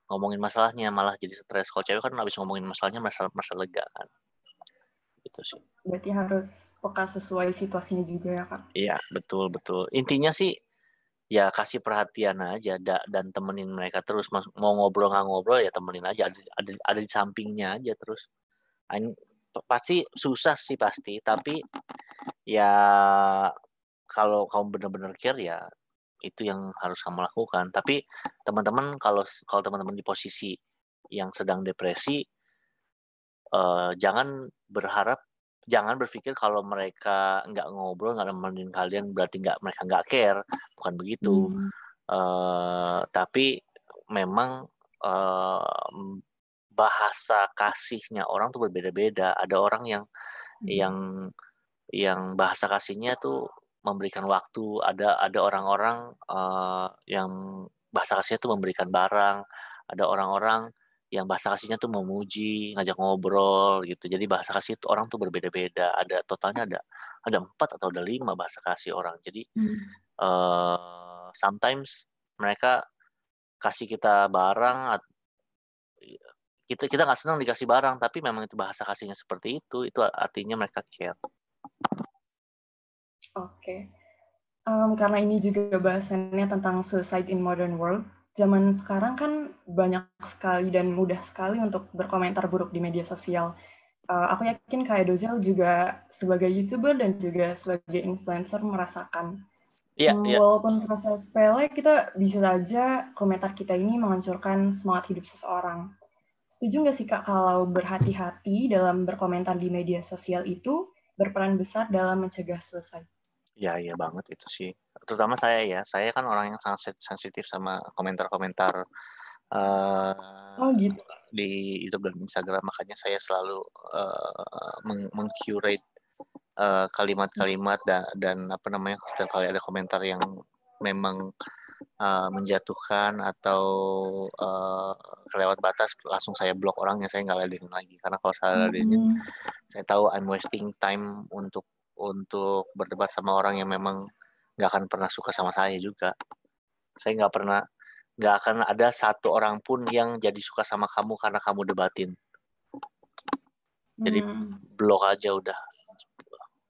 ngomongin masalahnya malah jadi stres kalau cewek kan habis ngomongin masalahnya merasa merasa lega kan gitu sih. Berarti harus peka sesuai situasinya juga ya kak? Iya betul betul. Intinya sih ya kasih perhatian aja dan temenin mereka terus mau ngobrol nggak ngobrol ya temenin aja ada ada, ada di sampingnya aja terus. Pasti susah sih pasti tapi ya kalau kamu benar-benar care ya itu yang harus kamu lakukan. Tapi teman-teman kalau kalau teman-teman di posisi yang sedang depresi, uh, jangan berharap jangan berpikir kalau mereka nggak ngobrol nggak nemenin kalian berarti nggak mereka nggak care bukan begitu hmm. uh, tapi memang uh, bahasa kasihnya orang tuh berbeda-beda ada orang yang hmm. yang yang bahasa kasihnya tuh memberikan waktu ada ada orang-orang uh, yang bahasa kasihnya tuh memberikan barang ada orang-orang yang bahasa kasihnya tuh memuji, ngajak ngobrol gitu. Jadi bahasa kasih itu orang tuh berbeda-beda. Ada totalnya ada ada empat atau ada lima bahasa kasih orang. Jadi hmm. uh, sometimes mereka kasih kita barang kita kita nggak senang dikasih barang tapi memang itu bahasa kasihnya seperti itu itu artinya mereka care. Oke, okay. um, karena ini juga bahasannya tentang suicide in modern world, zaman sekarang kan banyak sekali dan mudah sekali untuk berkomentar buruk di media sosial. Uh, aku yakin kayak Edozel juga sebagai YouTuber dan juga sebagai influencer merasakan. Yeah, hmm, yeah. Walaupun proses pele, kita bisa saja komentar kita ini menghancurkan semangat hidup seseorang. Setuju nggak sih Kak kalau berhati-hati dalam berkomentar di media sosial itu berperan besar dalam mencegah suicide? Ya, iya banget itu sih. Terutama saya ya, saya kan orang yang sangat sensitif sama komentar-komentar uh, oh, gitu. di YouTube dan Instagram, makanya saya selalu uh, meng mengcurate uh, kalimat-kalimat dan, apa namanya setiap kali ada komentar yang memang uh, menjatuhkan atau uh, kelewat batas langsung saya blok orangnya saya nggak ladenin lagi karena kalau saya ladenin hmm. saya tahu I'm wasting time untuk untuk berdebat sama orang yang memang nggak akan pernah suka sama saya juga. Saya nggak pernah, nggak akan ada satu orang pun yang jadi suka sama kamu karena kamu debatin. Jadi hmm. blok aja udah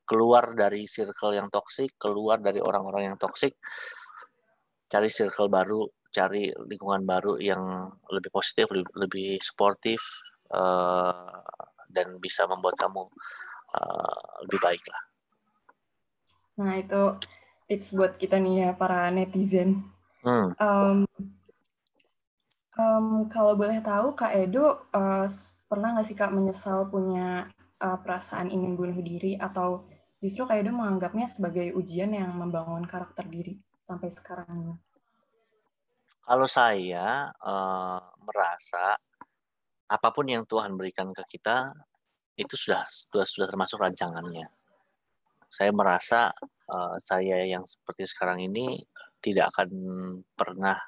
keluar dari circle yang toksik, keluar dari orang-orang yang toksik, cari circle baru, cari lingkungan baru yang lebih positif, lebih, lebih sportif, uh, dan bisa membuat kamu uh, lebih baik lah. Nah itu tips buat kita nih ya para netizen. Hmm. Um, um, kalau boleh tahu Kak Edo uh, pernah nggak sih Kak menyesal punya uh, perasaan ingin bunuh diri atau justru Kak Edo menganggapnya sebagai ujian yang membangun karakter diri sampai sekarang Kalau saya uh, merasa apapun yang Tuhan berikan ke kita itu sudah sudah sudah termasuk rancangannya saya merasa uh, saya yang seperti sekarang ini tidak akan pernah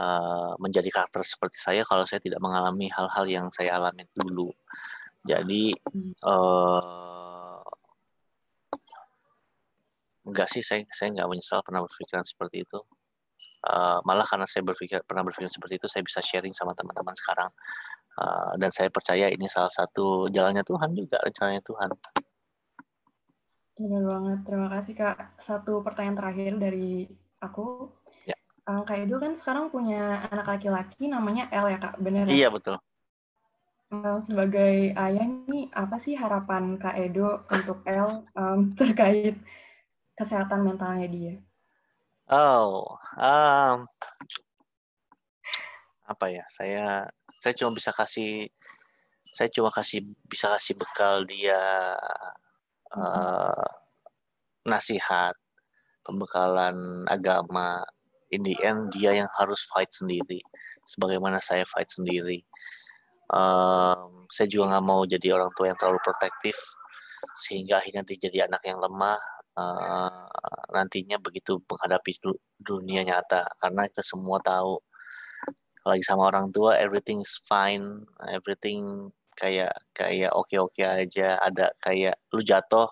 uh, menjadi karakter seperti saya kalau saya tidak mengalami hal-hal yang saya alami dulu. Jadi uh, enggak sih saya saya nggak menyesal pernah berpikiran seperti itu. Uh, malah karena saya berpikir pernah berpikir seperti itu saya bisa sharing sama teman-teman sekarang uh, dan saya percaya ini salah satu jalannya Tuhan juga rencananya Tuhan Benar banget. Terima kasih Kak. Satu pertanyaan terakhir dari aku. Ya. Um, Kak Edo kan sekarang punya anak laki-laki namanya L ya Kak, benar? Ya? Iya, betul. Um, sebagai ayah ini apa sih harapan Kak Edo untuk L um, terkait kesehatan mentalnya dia? Oh, um, apa ya? Saya saya cuma bisa kasih saya cuma kasih bisa kasih bekal dia uh, nasihat, pembekalan agama. In the end, dia yang harus fight sendiri, sebagaimana saya fight sendiri. Um, saya juga nggak mau jadi orang tua yang terlalu protektif, sehingga akhirnya dia jadi anak yang lemah. Uh, nantinya begitu menghadapi du dunia nyata, karena kita semua tahu, lagi sama orang tua, everything is fine, everything kayak kayak oke-oke aja ada kayak lu jatuh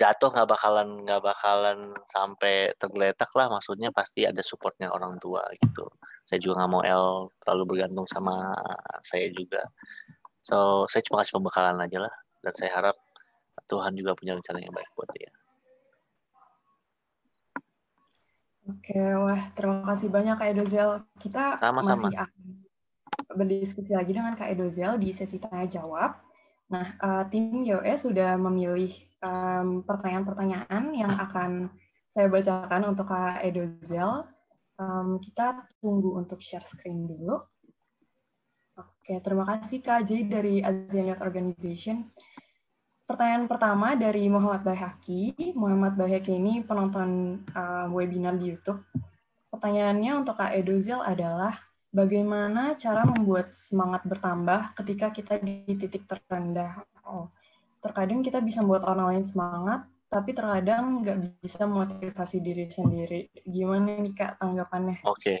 jatuh nggak bakalan nggak bakalan sampai tergeletak lah maksudnya pasti ada supportnya orang tua gitu saya juga nggak mau L terlalu bergantung sama saya juga so saya cuma kasih pembekalan aja lah dan saya harap Tuhan juga punya rencana yang baik buat dia oke wah terima kasih banyak Kak Edozel kita sama-sama masih berdiskusi lagi dengan Kak Edozel di sesi tanya jawab. Nah, uh, tim YOS e sudah memilih pertanyaan-pertanyaan um, yang akan saya bacakan untuk Kak Edozel. Um, kita tunggu untuk share screen dulu. Oke, terima kasih Kak J dari ASEAN Youth Organization. Pertanyaan pertama dari Muhammad Bahaki. Muhammad Bahaki ini penonton uh, webinar di YouTube. Pertanyaannya untuk Kak Edozel adalah, Bagaimana cara membuat semangat bertambah ketika kita di titik terendah? Oh, terkadang kita bisa membuat orang lain semangat, tapi terkadang nggak bisa motivasi diri sendiri. Gimana nih kak tanggapannya? Oke, okay.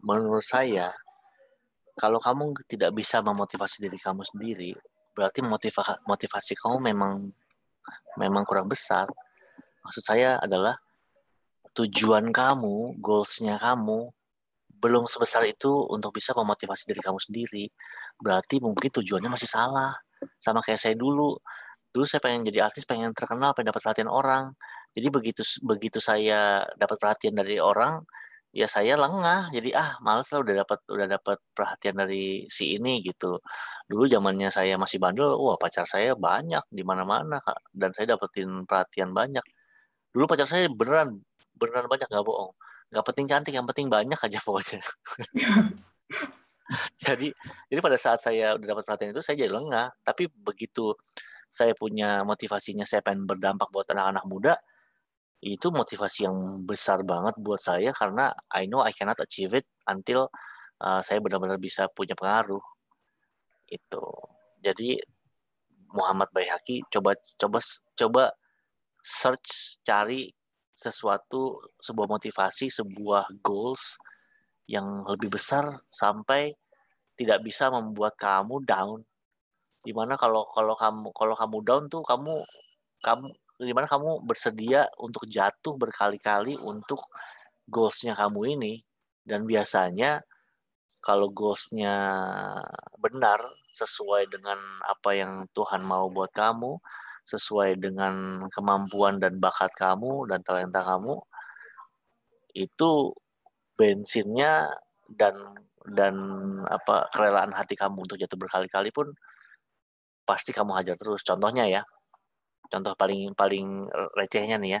menurut saya kalau kamu tidak bisa memotivasi diri kamu sendiri, berarti motiva motivasi kamu memang memang kurang besar. Maksud saya adalah tujuan kamu, goalsnya kamu belum sebesar itu untuk bisa memotivasi diri kamu sendiri, berarti mungkin tujuannya masih salah. Sama kayak saya dulu. Dulu saya pengen jadi artis, pengen terkenal, pengen dapat perhatian orang. Jadi begitu begitu saya dapat perhatian dari orang, ya saya lengah jadi ah males lah udah dapat udah dapat perhatian dari si ini gitu dulu zamannya saya masih bandel wah pacar saya banyak di mana mana kak dan saya dapetin perhatian banyak dulu pacar saya beneran beneran banyak nggak bohong nggak penting cantik yang penting banyak aja pokoknya jadi jadi pada saat saya udah dapat perhatian itu saya jadi lengah tapi begitu saya punya motivasinya saya pengen berdampak buat anak-anak muda itu motivasi yang besar banget buat saya karena I know I cannot achieve it until uh, saya benar-benar bisa punya pengaruh itu jadi Muhammad Bayhaki coba coba coba search cari sesuatu sebuah motivasi sebuah goals yang lebih besar sampai tidak bisa membuat kamu down dimana kalau kalau kamu kalau kamu down tuh kamu kamu dimana kamu bersedia untuk jatuh berkali-kali untuk goalsnya kamu ini dan biasanya kalau goalsnya benar sesuai dengan apa yang Tuhan mau buat kamu sesuai dengan kemampuan dan bakat kamu dan talenta kamu itu bensinnya dan dan apa kerelaan hati kamu untuk jatuh berkali-kali pun pasti kamu hajar terus. Contohnya ya, contoh paling paling recehnya nih ya,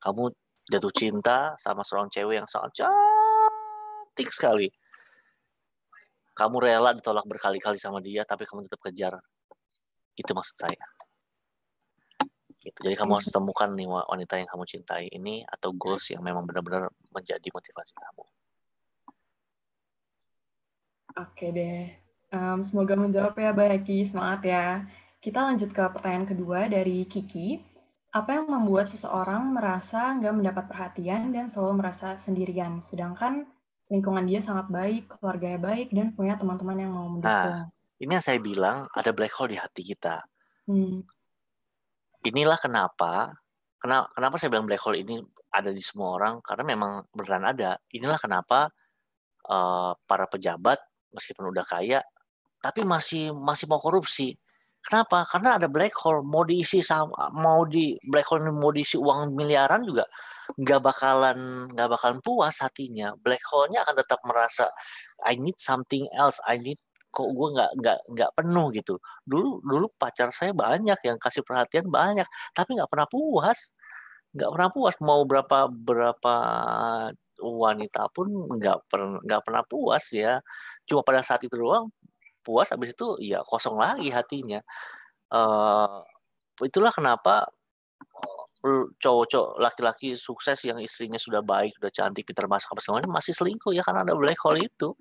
kamu jatuh cinta sama seorang cewek yang sangat cantik sekali. Kamu rela ditolak berkali-kali sama dia, tapi kamu tetap kejar. Itu maksud saya gitu. Jadi kamu harus temukan nih wanita yang kamu cintai ini atau goals yang memang benar-benar menjadi motivasi kamu. Oke deh, um, semoga menjawab ya Bayaki, semangat ya. Kita lanjut ke pertanyaan kedua dari Kiki. Apa yang membuat seseorang merasa nggak mendapat perhatian dan selalu merasa sendirian, sedangkan lingkungan dia sangat baik, keluarganya baik, dan punya teman-teman yang mau mendukung? Nah, ini yang saya bilang ada black hole di hati kita. Hmm inilah kenapa kenapa saya bilang black hole ini ada di semua orang karena memang beneran ada. Inilah kenapa uh, para pejabat meskipun udah kaya tapi masih masih mau korupsi. Kenapa? Karena ada black hole mau diisi sama mau di black hole mau diisi uang miliaran juga nggak bakalan nggak bakalan puas hatinya. Black hole-nya akan tetap merasa I need something else, I need kok gue nggak nggak nggak penuh gitu dulu dulu pacar saya banyak yang kasih perhatian banyak tapi nggak pernah puas nggak pernah puas mau berapa berapa wanita pun nggak pernah nggak pernah puas ya cuma pada saat itu doang puas habis itu ya kosong lagi hatinya uh, itulah kenapa eh, cowok-cowok laki-laki sukses yang istrinya sudah baik, sudah cantik, pintar masak apa semuanya masih selingkuh ya karena ada black hole itu.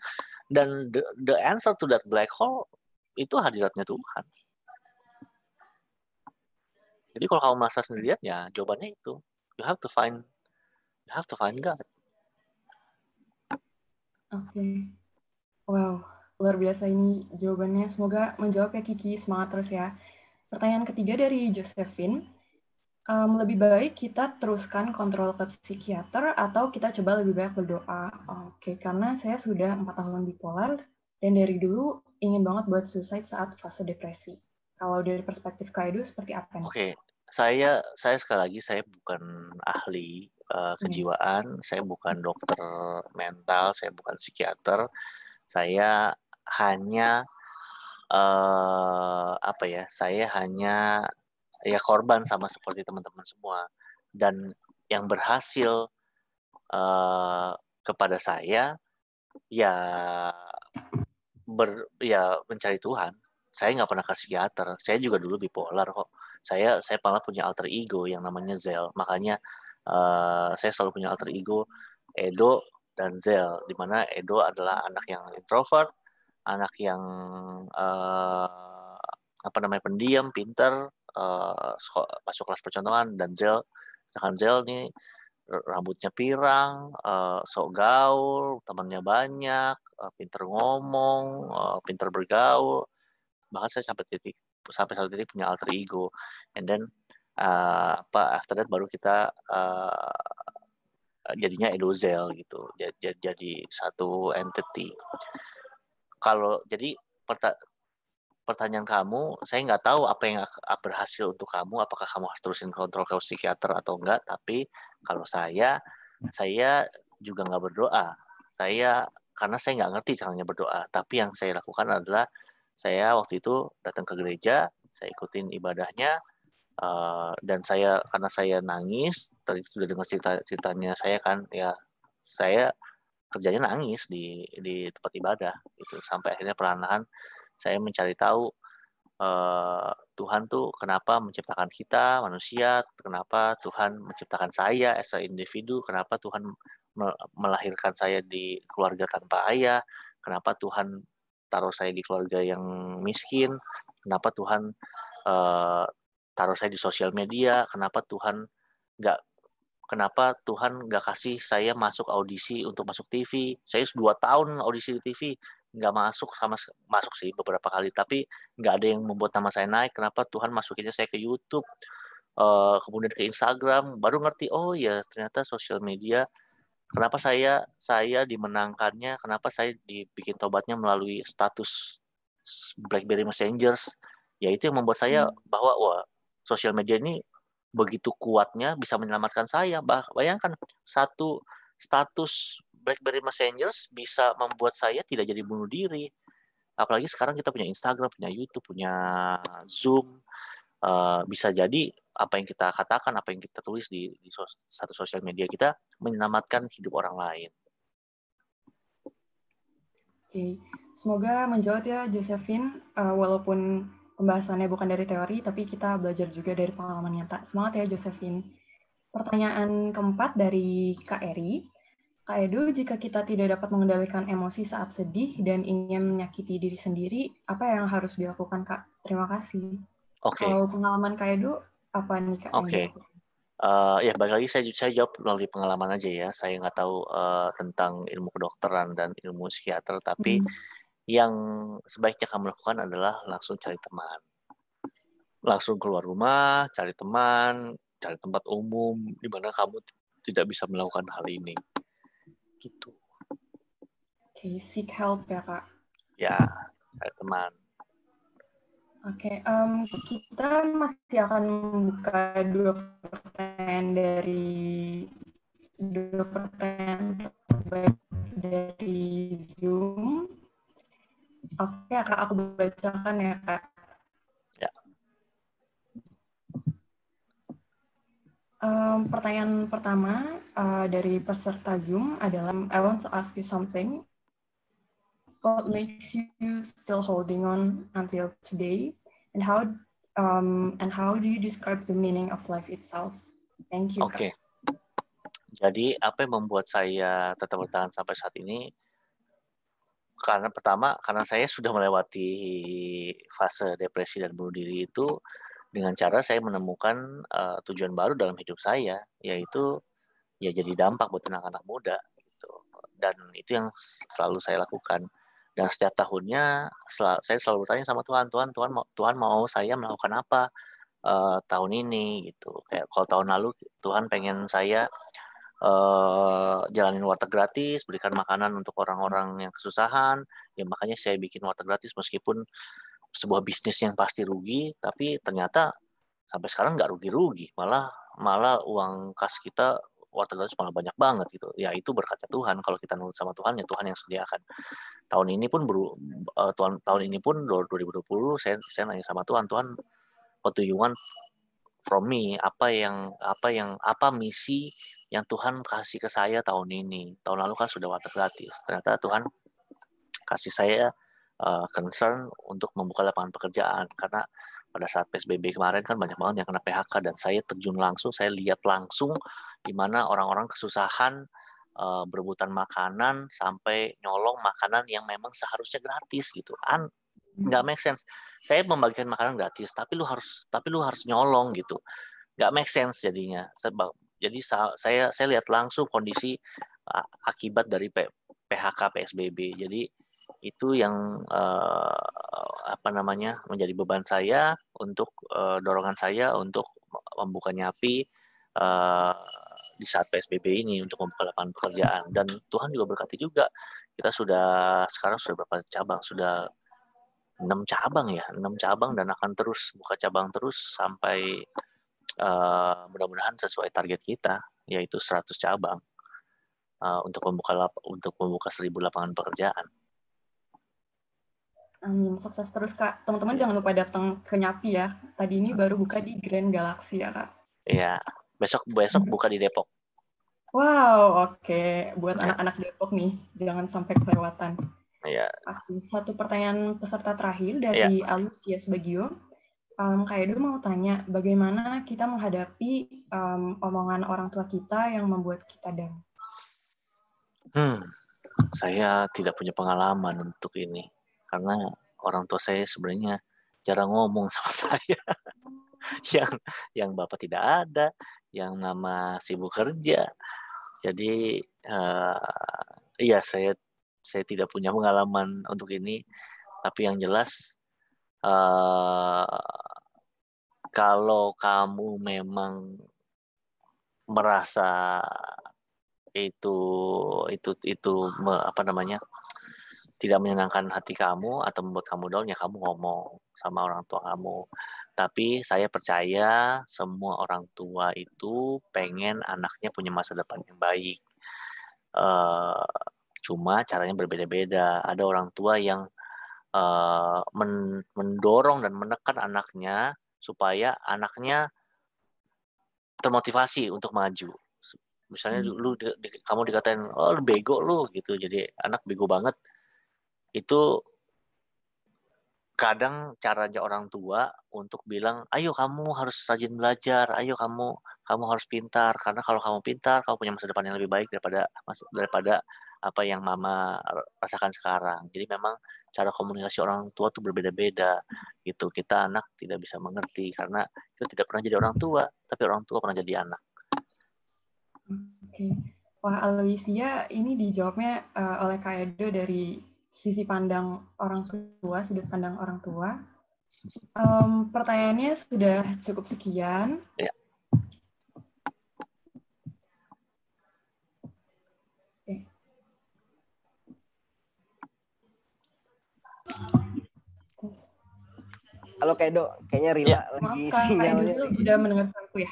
Dan the, the answer to that black hole itu hadiratnya Tuhan. Jadi kalau kamu merasa sendirian ya jawabannya itu. You have to find you have to find God. Oke. Okay. Wow, luar biasa ini jawabannya. Semoga menjawab ya Kiki, semangat terus ya. Pertanyaan ketiga dari Josephine um, lebih baik kita teruskan kontrol ke psikiater atau kita coba lebih banyak berdoa. Oke, okay, karena saya sudah empat tahun bipolar dan dari dulu ingin banget buat suicide saat fase depresi. Kalau dari perspektif Kaido seperti apa? Oke, okay. saya saya sekali lagi saya bukan ahli uh, kejiwaan, hmm. saya bukan dokter mental, saya bukan psikiater, saya hanya uh, apa ya? Saya hanya ya korban sama seperti teman-teman semua dan yang berhasil uh, kepada saya ya ber ya mencari Tuhan saya nggak pernah ke psikiater saya juga dulu bipolar kok saya saya malah punya alter ego yang namanya Zel makanya uh, saya selalu punya alter ego Edo dan Zel di mana Edo adalah anak yang introvert anak yang uh, apa namanya pendiam pinter uh, masuk kelas percontohan dan Zel sedangkan Zel nih rambutnya pirang, uh, sok gaul, temannya banyak, uh, pinter ngomong, uh, pinter bergaul. Bahkan saya sampai titik sampai satu titik punya alter ego. And then uh, apa after that baru kita uh, jadinya Edozel gitu. Jadi, jadi satu entity. Kalau jadi pertanyaan kamu, saya nggak tahu apa yang berhasil untuk kamu, apakah kamu harus terusin kontrol ke psikiater atau enggak, tapi kalau saya, saya juga nggak berdoa. Saya karena saya nggak ngerti caranya berdoa, tapi yang saya lakukan adalah saya waktu itu datang ke gereja, saya ikutin ibadahnya, eh, dan saya karena saya nangis, tadi sudah dengar cerita ceritanya saya kan, ya saya kerjanya nangis di di tempat ibadah itu sampai akhirnya perlahan-lahan saya mencari tahu eh, Tuhan tuh kenapa menciptakan kita manusia, kenapa Tuhan menciptakan saya as a individu, kenapa Tuhan melahirkan saya di keluarga tanpa ayah, kenapa Tuhan taruh saya di keluarga yang miskin, kenapa Tuhan eh, taruh saya di sosial media, kenapa Tuhan nggak kenapa Tuhan nggak kasih saya masuk audisi untuk masuk TV. Saya dua tahun audisi di TV, nggak masuk sama masuk sih beberapa kali tapi nggak ada yang membuat nama saya naik kenapa Tuhan masukinnya saya ke YouTube uh, kemudian ke Instagram baru ngerti oh ya ternyata sosial media kenapa saya saya dimenangkannya kenapa saya dibikin tobatnya melalui status BlackBerry Messengers ya itu yang membuat saya hmm. bahwa wah sosial media ini begitu kuatnya bisa menyelamatkan saya bah, bayangkan satu status BlackBerry Messengers bisa membuat saya tidak jadi bunuh diri. Apalagi sekarang kita punya Instagram, punya YouTube, punya Zoom. Uh, bisa jadi apa yang kita katakan, apa yang kita tulis di, di sos, satu sosial media kita menyelamatkan hidup orang lain. Oke, semoga menjawab ya Josephine. Uh, walaupun pembahasannya bukan dari teori, tapi kita belajar juga dari pengalaman nyata. Semangat ya Josephine. Pertanyaan keempat dari Kak Eri. Kak Edu, jika kita tidak dapat mengendalikan emosi saat sedih dan ingin menyakiti diri sendiri, apa yang harus dilakukan, Kak? Terima kasih. Oke. Okay. Kalau pengalaman Kak Edu, apa nih, Kak? Oke. Okay. Uh, eh, ya, balik lagi saya, saya jawab melalui pengalaman aja ya. Saya nggak tahu uh, tentang ilmu kedokteran dan ilmu psikiater, tapi hmm. yang sebaiknya kamu lakukan adalah langsung cari teman. Langsung keluar rumah, cari teman, cari tempat umum di mana kamu tidak bisa melakukan hal ini gitu. Oke, okay, seek help ya kak. Ya, cari teman. Oke, okay, um, kita masih akan membuka dua pertanyaan dari dua pertanyaan dari Zoom. Oke, okay, kak, aku bacakan ya kak. Um, pertanyaan pertama uh, dari peserta Zoom adalah, I want to ask you something. What makes you still holding on until today, and how um, and how do you describe the meaning of life itself? Thank you. Oke. Okay. Jadi apa yang membuat saya tetap bertahan sampai saat ini? Karena pertama, karena saya sudah melewati fase depresi dan bunuh diri itu dengan cara saya menemukan uh, tujuan baru dalam hidup saya yaitu ya jadi dampak buat anak-anak muda gitu dan itu yang selalu saya lakukan dan setiap tahunnya sel saya selalu bertanya sama Tuhan Tuhan Tuhan mau, Tuhan mau saya melakukan apa uh, tahun ini gitu kayak kalau tahun lalu Tuhan pengen saya uh, jalanin water gratis berikan makanan untuk orang-orang yang kesusahan ya makanya saya bikin water gratis meskipun sebuah bisnis yang pasti rugi, tapi ternyata sampai sekarang nggak rugi-rugi, malah malah uang kas kita water loss malah banyak banget gitu. Ya itu berkatnya Tuhan. Kalau kita nurut sama Tuhan ya Tuhan yang sediakan. Tahun ini pun beru, uh, eh, tahun tahun ini pun 2020 saya saya nanya sama Tuhan, Tuhan what do you want from me? Apa yang apa yang apa misi yang Tuhan kasih ke saya tahun ini? Tahun lalu kan sudah water gratis. Ternyata Tuhan kasih saya uh, concern untuk membuka lapangan pekerjaan karena pada saat PSBB kemarin kan banyak banget yang kena PHK dan saya terjun langsung, saya lihat langsung di mana orang-orang kesusahan uh, berebutan makanan sampai nyolong makanan yang memang seharusnya gratis gitu. kan nggak make sense. Saya membagikan makanan gratis, tapi lu harus tapi lu harus nyolong gitu. Nggak make sense jadinya. sebab Jadi saya saya lihat langsung kondisi akibat dari PHK PSBB. Jadi itu yang uh, apa namanya menjadi beban saya untuk uh, dorongan saya untuk membuka nyapi uh, eh, di saat PSBB ini untuk membuka lapangan pekerjaan dan Tuhan juga berkati juga kita sudah sekarang sudah berapa cabang sudah enam cabang ya enam cabang dan akan terus buka cabang terus sampai uh, mudah-mudahan sesuai target kita yaitu 100 cabang uh, untuk membuka lap untuk membuka 1000 lapangan pekerjaan. Amin, sukses terus Kak. Teman-teman jangan lupa datang ke Nyapi ya. Tadi ini baru buka di Grand Galaxy ya Kak. Iya, besok besok buka di Depok. Wow, oke. Okay. Buat iya. anak-anak ya. Depok nih, jangan sampai kelewatan. Iya. Satu pertanyaan peserta terakhir dari ya. Alusias Bagio. Um, Kak Edo mau tanya, bagaimana kita menghadapi um, omongan orang tua kita yang membuat kita down? Hmm, saya tidak punya pengalaman untuk ini karena orang tua saya sebenarnya jarang ngomong sama saya yang yang bapak tidak ada yang nama sibuk kerja jadi uh, iya saya saya tidak punya pengalaman untuk ini tapi yang jelas uh, kalau kamu memang merasa itu itu itu apa namanya tidak menyenangkan hati kamu atau membuat kamu down ya kamu ngomong sama orang tua kamu. Tapi saya percaya semua orang tua itu pengen anaknya punya masa depan yang baik. Uh, cuma caranya berbeda-beda. Ada orang tua yang uh, men mendorong dan menekan anaknya supaya anaknya termotivasi untuk maju misalnya hmm. lu di, kamu dikatain oh lu bego lu gitu jadi anak bego banget itu kadang caranya orang tua untuk bilang, ayo kamu harus rajin belajar, ayo kamu kamu harus pintar karena kalau kamu pintar kamu punya masa depan yang lebih baik daripada daripada apa yang mama rasakan sekarang. Jadi memang cara komunikasi orang tua tuh berbeda-beda gitu. Kita anak tidak bisa mengerti karena kita tidak pernah jadi orang tua, tapi orang tua pernah jadi anak. Oke. Wah, Aloysia ini dijawabnya uh, oleh Kak Edo dari sisi pandang orang tua, sudut pandang orang tua. Um, pertanyaannya sudah cukup sekian. Ya. Halo Kedo, kayaknya Rila ya. lagi Maaf, sinyalnya. Maaf udah mendengar suaraku ya.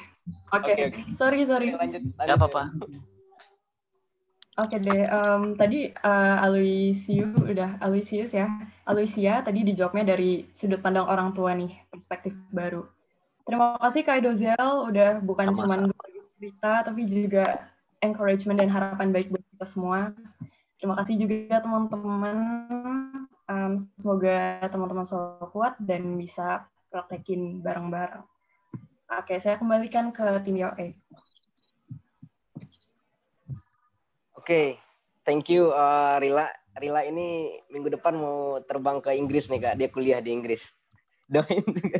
Oke, okay. okay, okay. sorry sorry. Lanjut, lanjut. Gak apa-apa. Oke okay deh, um, tadi uh, Aloysius udah Aloysius ya, Aloysia tadi dijawabnya dari sudut pandang orang tua nih, perspektif baru. Terima kasih Kak Dozel udah bukan cuma berita tapi juga encouragement dan harapan baik buat kita semua. Terima kasih juga teman-teman. Um, semoga teman-teman selalu kuat dan bisa praktekin bareng-bareng. Oke, okay, saya kembalikan ke tim YOE. Oke, okay. thank you uh, Rila. Rila ini minggu depan mau terbang ke Inggris nih kak, dia kuliah di Inggris. Doain juga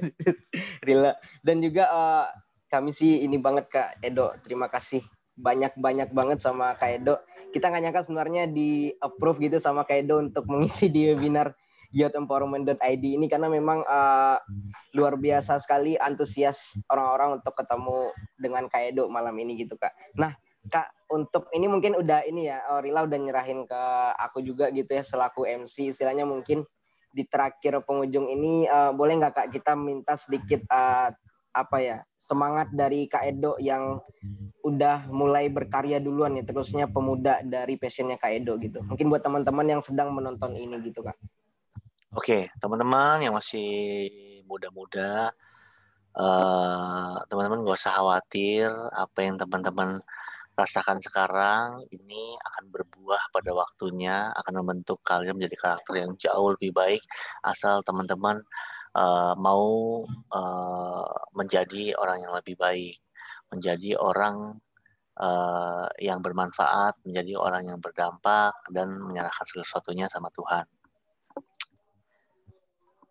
Rila. Dan juga uh, kami sih ini banget kak Edo, terima kasih banyak-banyak banget sama kak Edo. Kita nggak nyangka sebenarnya di approve gitu sama kak Edo untuk mengisi di webinar youthempowerment.id ini karena memang uh, luar biasa sekali antusias orang-orang untuk ketemu dengan Kak Edo malam ini gitu Kak. Nah, Kak, untuk ini mungkin udah ini ya, oh, Rila udah nyerahin ke aku juga gitu ya selaku MC istilahnya mungkin di terakhir pengunjung ini uh, boleh nggak Kak kita minta sedikit uh, apa ya semangat dari Kak Edo yang udah mulai berkarya duluan ya terusnya pemuda dari passionnya Kak Edo gitu. Mungkin buat teman-teman yang sedang menonton ini gitu Kak. Oke, teman-teman yang masih muda-muda, eh, teman-teman uh, teman -teman gak usah khawatir apa yang teman-teman rasakan sekarang ini akan berbuah pada waktunya, akan membentuk kalian menjadi karakter yang jauh lebih baik asal teman-teman uh, mau uh, menjadi orang yang lebih baik, menjadi orang uh, yang bermanfaat, menjadi orang yang berdampak dan menyerahkan segala sesuatunya sama Tuhan.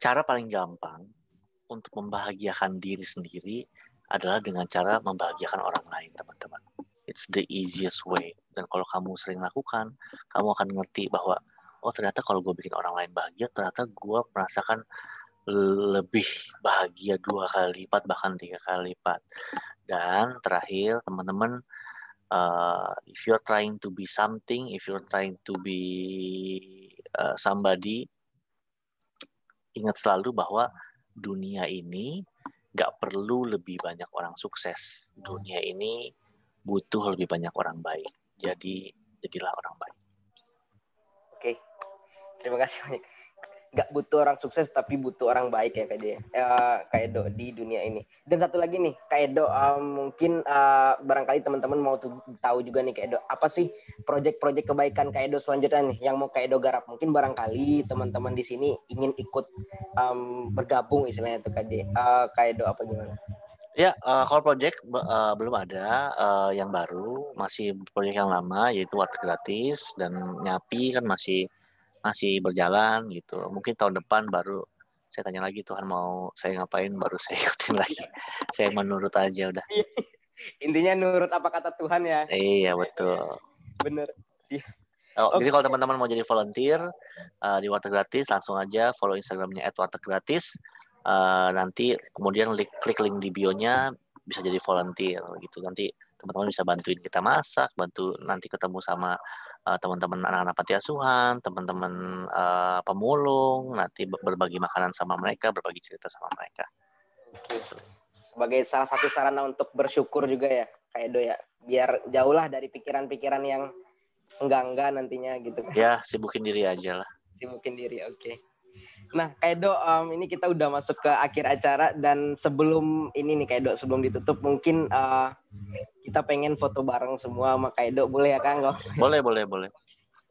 Cara paling gampang untuk membahagiakan diri sendiri adalah dengan cara membahagiakan orang lain, teman-teman It's the easiest way. Dan kalau kamu sering lakukan, kamu akan ngerti bahwa oh ternyata kalau gue bikin orang lain bahagia, ternyata gue merasakan lebih bahagia dua kali lipat bahkan tiga kali lipat. Dan terakhir teman-teman uh, if you're trying to be something, if you're trying to be uh, somebody, ingat selalu bahwa dunia ini gak perlu lebih banyak orang sukses. Dunia ini butuh lebih banyak orang baik. Jadi jadilah orang baik. Oke, terima kasih banyak. Gak butuh orang sukses tapi butuh orang baik ya kak ya. Edo. Uh, kak Edo di dunia ini. Dan satu lagi nih kak Edo uh, mungkin uh, barangkali teman-teman mau tahu juga nih kak Edo apa sih proyek-proyek kebaikan kak Edo selanjutnya nih yang mau kak Edo garap. Mungkin barangkali teman-teman di sini ingin ikut um, bergabung istilahnya tuh kak Uh, kak Edo apa gimana? Ya, uh, kalau project uh, belum ada uh, yang baru, masih proyek yang lama yaitu warteg gratis dan nyapi kan masih masih berjalan gitu. Mungkin tahun depan baru saya tanya lagi Tuhan mau saya ngapain baru saya ikutin lagi. saya menurut aja udah. Intinya nurut apa kata Tuhan ya. Iya, betul. Bener. Iya. Oh, okay. Jadi kalau teman-teman mau jadi volunteer uh, di Warteg Gratis, langsung aja follow Instagramnya @watergratis. gratis Eh, nanti kemudian klik, klik link di bio-nya bisa jadi volunteer gitu nanti teman-teman bisa bantuin kita masak bantu nanti ketemu sama teman eh, teman-teman anak-anak panti asuhan teman-teman uh, pemulung nanti berbagi makanan sama mereka berbagi cerita sama mereka gitu. sebagai salah satu sarana untuk bersyukur juga ya kayak ya, biar jauhlah dari pikiran-pikiran yang enggak-enggak nantinya gitu ya sibukin diri aja lah sibukin diri oke okay. Nah, Kaido, um, ini kita udah masuk ke akhir acara dan sebelum ini nih Kaido, sebelum ditutup mungkin uh, kita pengen foto bareng semua sama Kaido, boleh ya Kang? Boleh, boleh, boleh.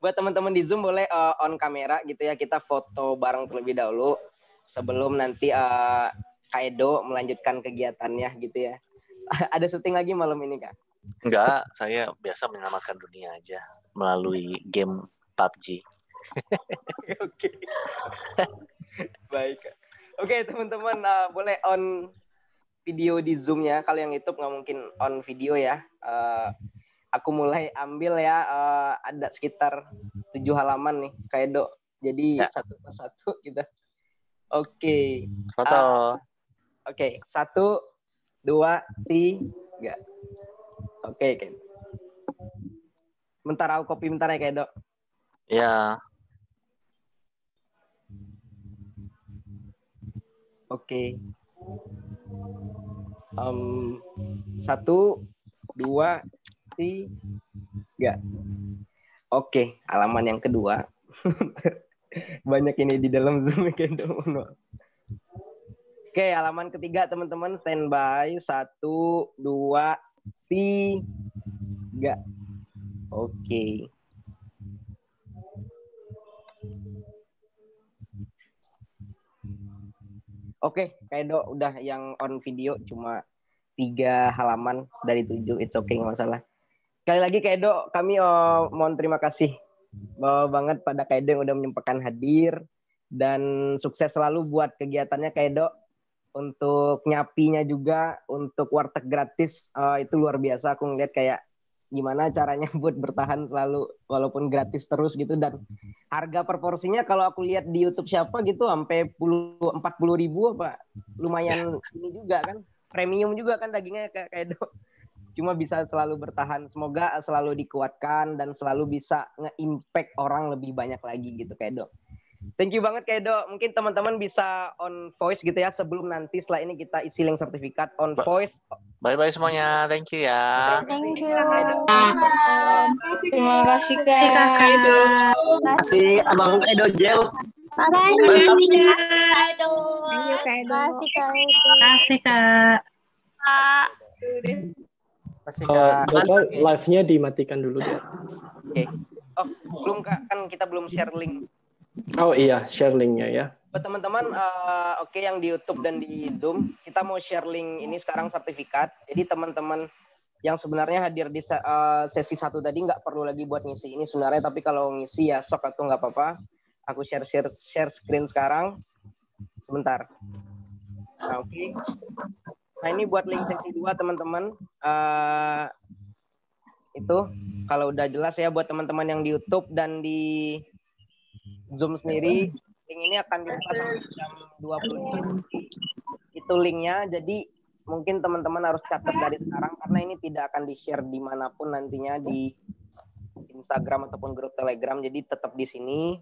Buat teman-teman di Zoom boleh uh, on kamera gitu ya, kita foto bareng terlebih dahulu sebelum nanti uh, eh, Kaido melanjutkan kegiatannya gitu ya. Ada syuting lagi malam ini, Kak? Enggak, saya biasa menyelamatkan dunia aja melalui game PUBG. Oke. Baik. Oke, okay, teman-teman uh, boleh on video di Zoom-nya. Kalau yang YouTube nggak mungkin on video ya. Uh, aku mulai ambil ya uh, ada sekitar tujuh halaman nih kayak dok. Jadi ya. satu satu gitu. Oke. Okay. Foto. Uh, Oke, okay. satu, dua, tiga. Oke, okay, Ken. Bentar aku copy bentar ya kayak dok. Iya. Yeah. Oke. Okay. Um, hmm. satu, dua, tiga. Oke, okay, halaman yang kedua. Banyak ini di dalam Zoom Oke, Oke, alaman ketiga teman-teman standby. Satu, dua, tiga. Oke. Okay. Oke, okay, Kaido udah yang on video cuma tiga halaman dari tujuh. It's okay nggak masalah. Sekali lagi Kaido, kami oh, mohon terima kasih oh, banget pada Kaido yang udah menyempatkan hadir dan sukses selalu buat kegiatannya Kaido untuk nyapinya juga untuk warteg gratis oh, itu luar biasa aku ngeliat kayak gimana caranya buat bertahan selalu walaupun gratis terus gitu dan harga proporsinya kalau aku lihat di YouTube siapa gitu sampai empat puluh ribu apa lumayan ini juga kan premium juga kan dagingnya kayak kayak do. cuma bisa selalu bertahan semoga selalu dikuatkan dan selalu bisa nge-impact orang lebih banyak lagi gitu kayak dok Thank you banget Kedo. Mungkin teman-teman bisa on voice gitu ya sebelum nanti setelah ini kita isi link sertifikat on voice. Bye bye semuanya. Thank you ya. Thank you. Terima kasih Kak. Terima kasih Abang Kedo Jel. Terima kasih Kedo. Terima kasih Kak. Kasih Kak. Live-nya dimatikan dulu ya. Oke. Oh, belum Kak, kan kita belum share link. Oh iya, share linknya ya. Buat teman-teman, uh, oke okay, yang di YouTube dan di Zoom, kita mau share link ini sekarang sertifikat. Jadi teman-teman yang sebenarnya hadir di uh, sesi satu tadi nggak perlu lagi buat ngisi ini sebenarnya, tapi kalau ngisi ya sok atau nggak apa-apa. Aku share share share screen sekarang. Sebentar. Nah, oke. Okay. Nah ini buat link sesi dua teman-teman. Uh, itu kalau udah jelas ya buat teman-teman yang di YouTube dan di Zoom sendiri. Iya. Link ini akan dibuka sampai jam 20. Itu linknya. Jadi mungkin teman-teman harus catat dari sekarang karena ini tidak akan di-share dimanapun nantinya di Instagram ataupun grup Telegram. Jadi tetap di sini.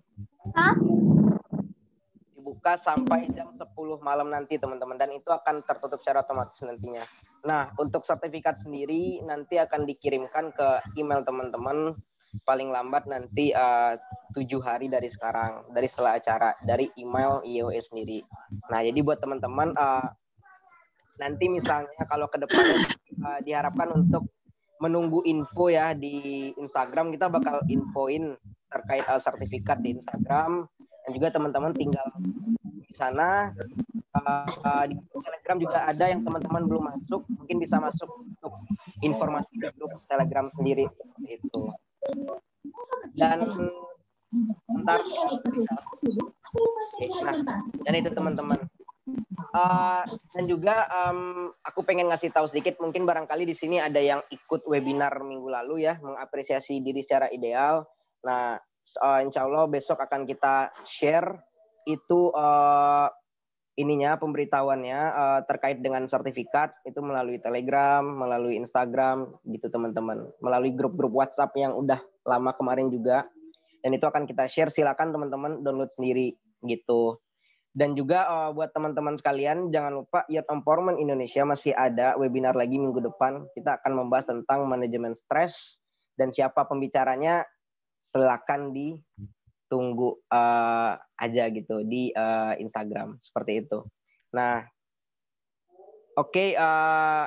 Dibuka sampai jam 10 malam nanti teman-teman. Dan itu akan tertutup secara otomatis nantinya. Nah, untuk sertifikat sendiri nanti akan dikirimkan ke email teman-teman paling lambat nanti eh, tujuh hari dari sekarang dari setelah acara dari email IOE sendiri. Nah jadi buat teman-teman eh, nanti misalnya kalau ke depan eh, diharapkan untuk menunggu info ya di Instagram kita bakal infoin terkait sertifikat di Instagram dan juga teman-teman tinggal di sana di Telegram juga ada yang teman-teman belum masuk mungkin bisa masuk untuk informasi di grup Telegram sendiri itu dan ntar nah, dan itu teman-teman uh, dan juga um, aku pengen ngasih tahu sedikit mungkin barangkali di sini ada yang ikut webinar minggu lalu ya mengapresiasi diri secara ideal nah uh, insya Allah besok akan kita share itu uh, ininya pemberitahuannya uh, terkait dengan sertifikat itu melalui Telegram, melalui Instagram gitu teman-teman, melalui grup-grup WhatsApp yang udah lama kemarin juga. Dan itu akan kita share silakan teman-teman download sendiri gitu. Dan juga uh, buat teman-teman sekalian jangan lupa Yacht Empowerment Indonesia masih ada webinar lagi minggu depan. Kita akan membahas tentang manajemen stres dan siapa pembicaranya silakan di tunggu uh, aja gitu di uh, Instagram seperti itu. Nah, oke okay, uh, eh,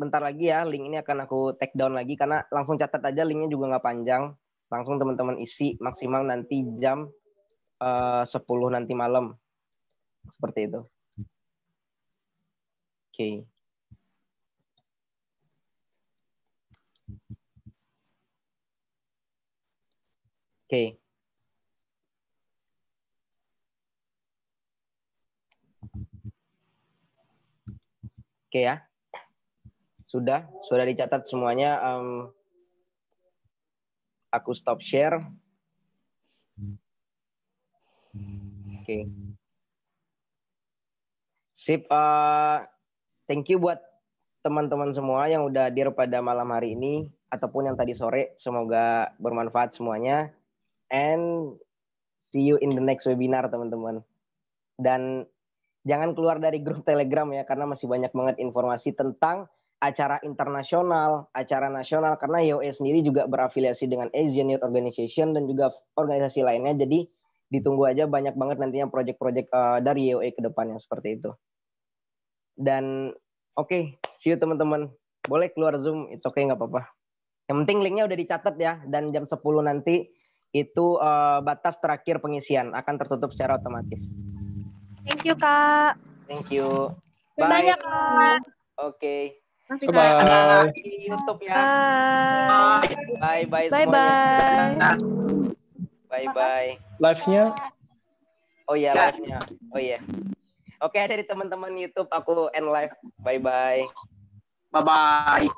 bentar lagi ya link ini akan aku take down lagi karena langsung catat aja linknya juga nggak panjang. Langsung teman-teman isi maksimal nanti jam uh, 10 nanti malam seperti itu. Oke. Okay. Oke. Okay. Oke ya. Sudah, sudah dicatat semuanya. Um, aku stop share. Oke. Sip. Uh, thank you buat teman-teman semua yang udah hadir pada malam hari ini ataupun yang tadi sore. Semoga bermanfaat semuanya. And see you in the next webinar, teman-teman. Dan jangan keluar dari grup Telegram ya karena masih banyak banget informasi tentang acara internasional, acara nasional karena IOE sendiri juga berafiliasi dengan Asian Youth Organization dan juga organisasi lainnya. Jadi ditunggu aja banyak banget nantinya proyek-proyek uh, eh, dari YOE ke depannya seperti itu. Dan oke, okay, see you teman-teman. Boleh keluar Zoom, it's okay nggak apa-apa. Yang penting linknya udah dicatat ya dan jam 10 nanti itu uh, batas terakhir pengisian akan tertutup secara otomatis. Thank you, Kak. Thank you. Bye. Tanya, Kak. Oke. Okay. bye. Bye. YouTube ya. Bye. Bye bye. Bye bye. Bye bye. Live-nya? Oh iya, yeah, live-nya. Oh iya. Yeah. Oke, okay, dari teman-teman YouTube aku end live. Bye bye. Bye bye.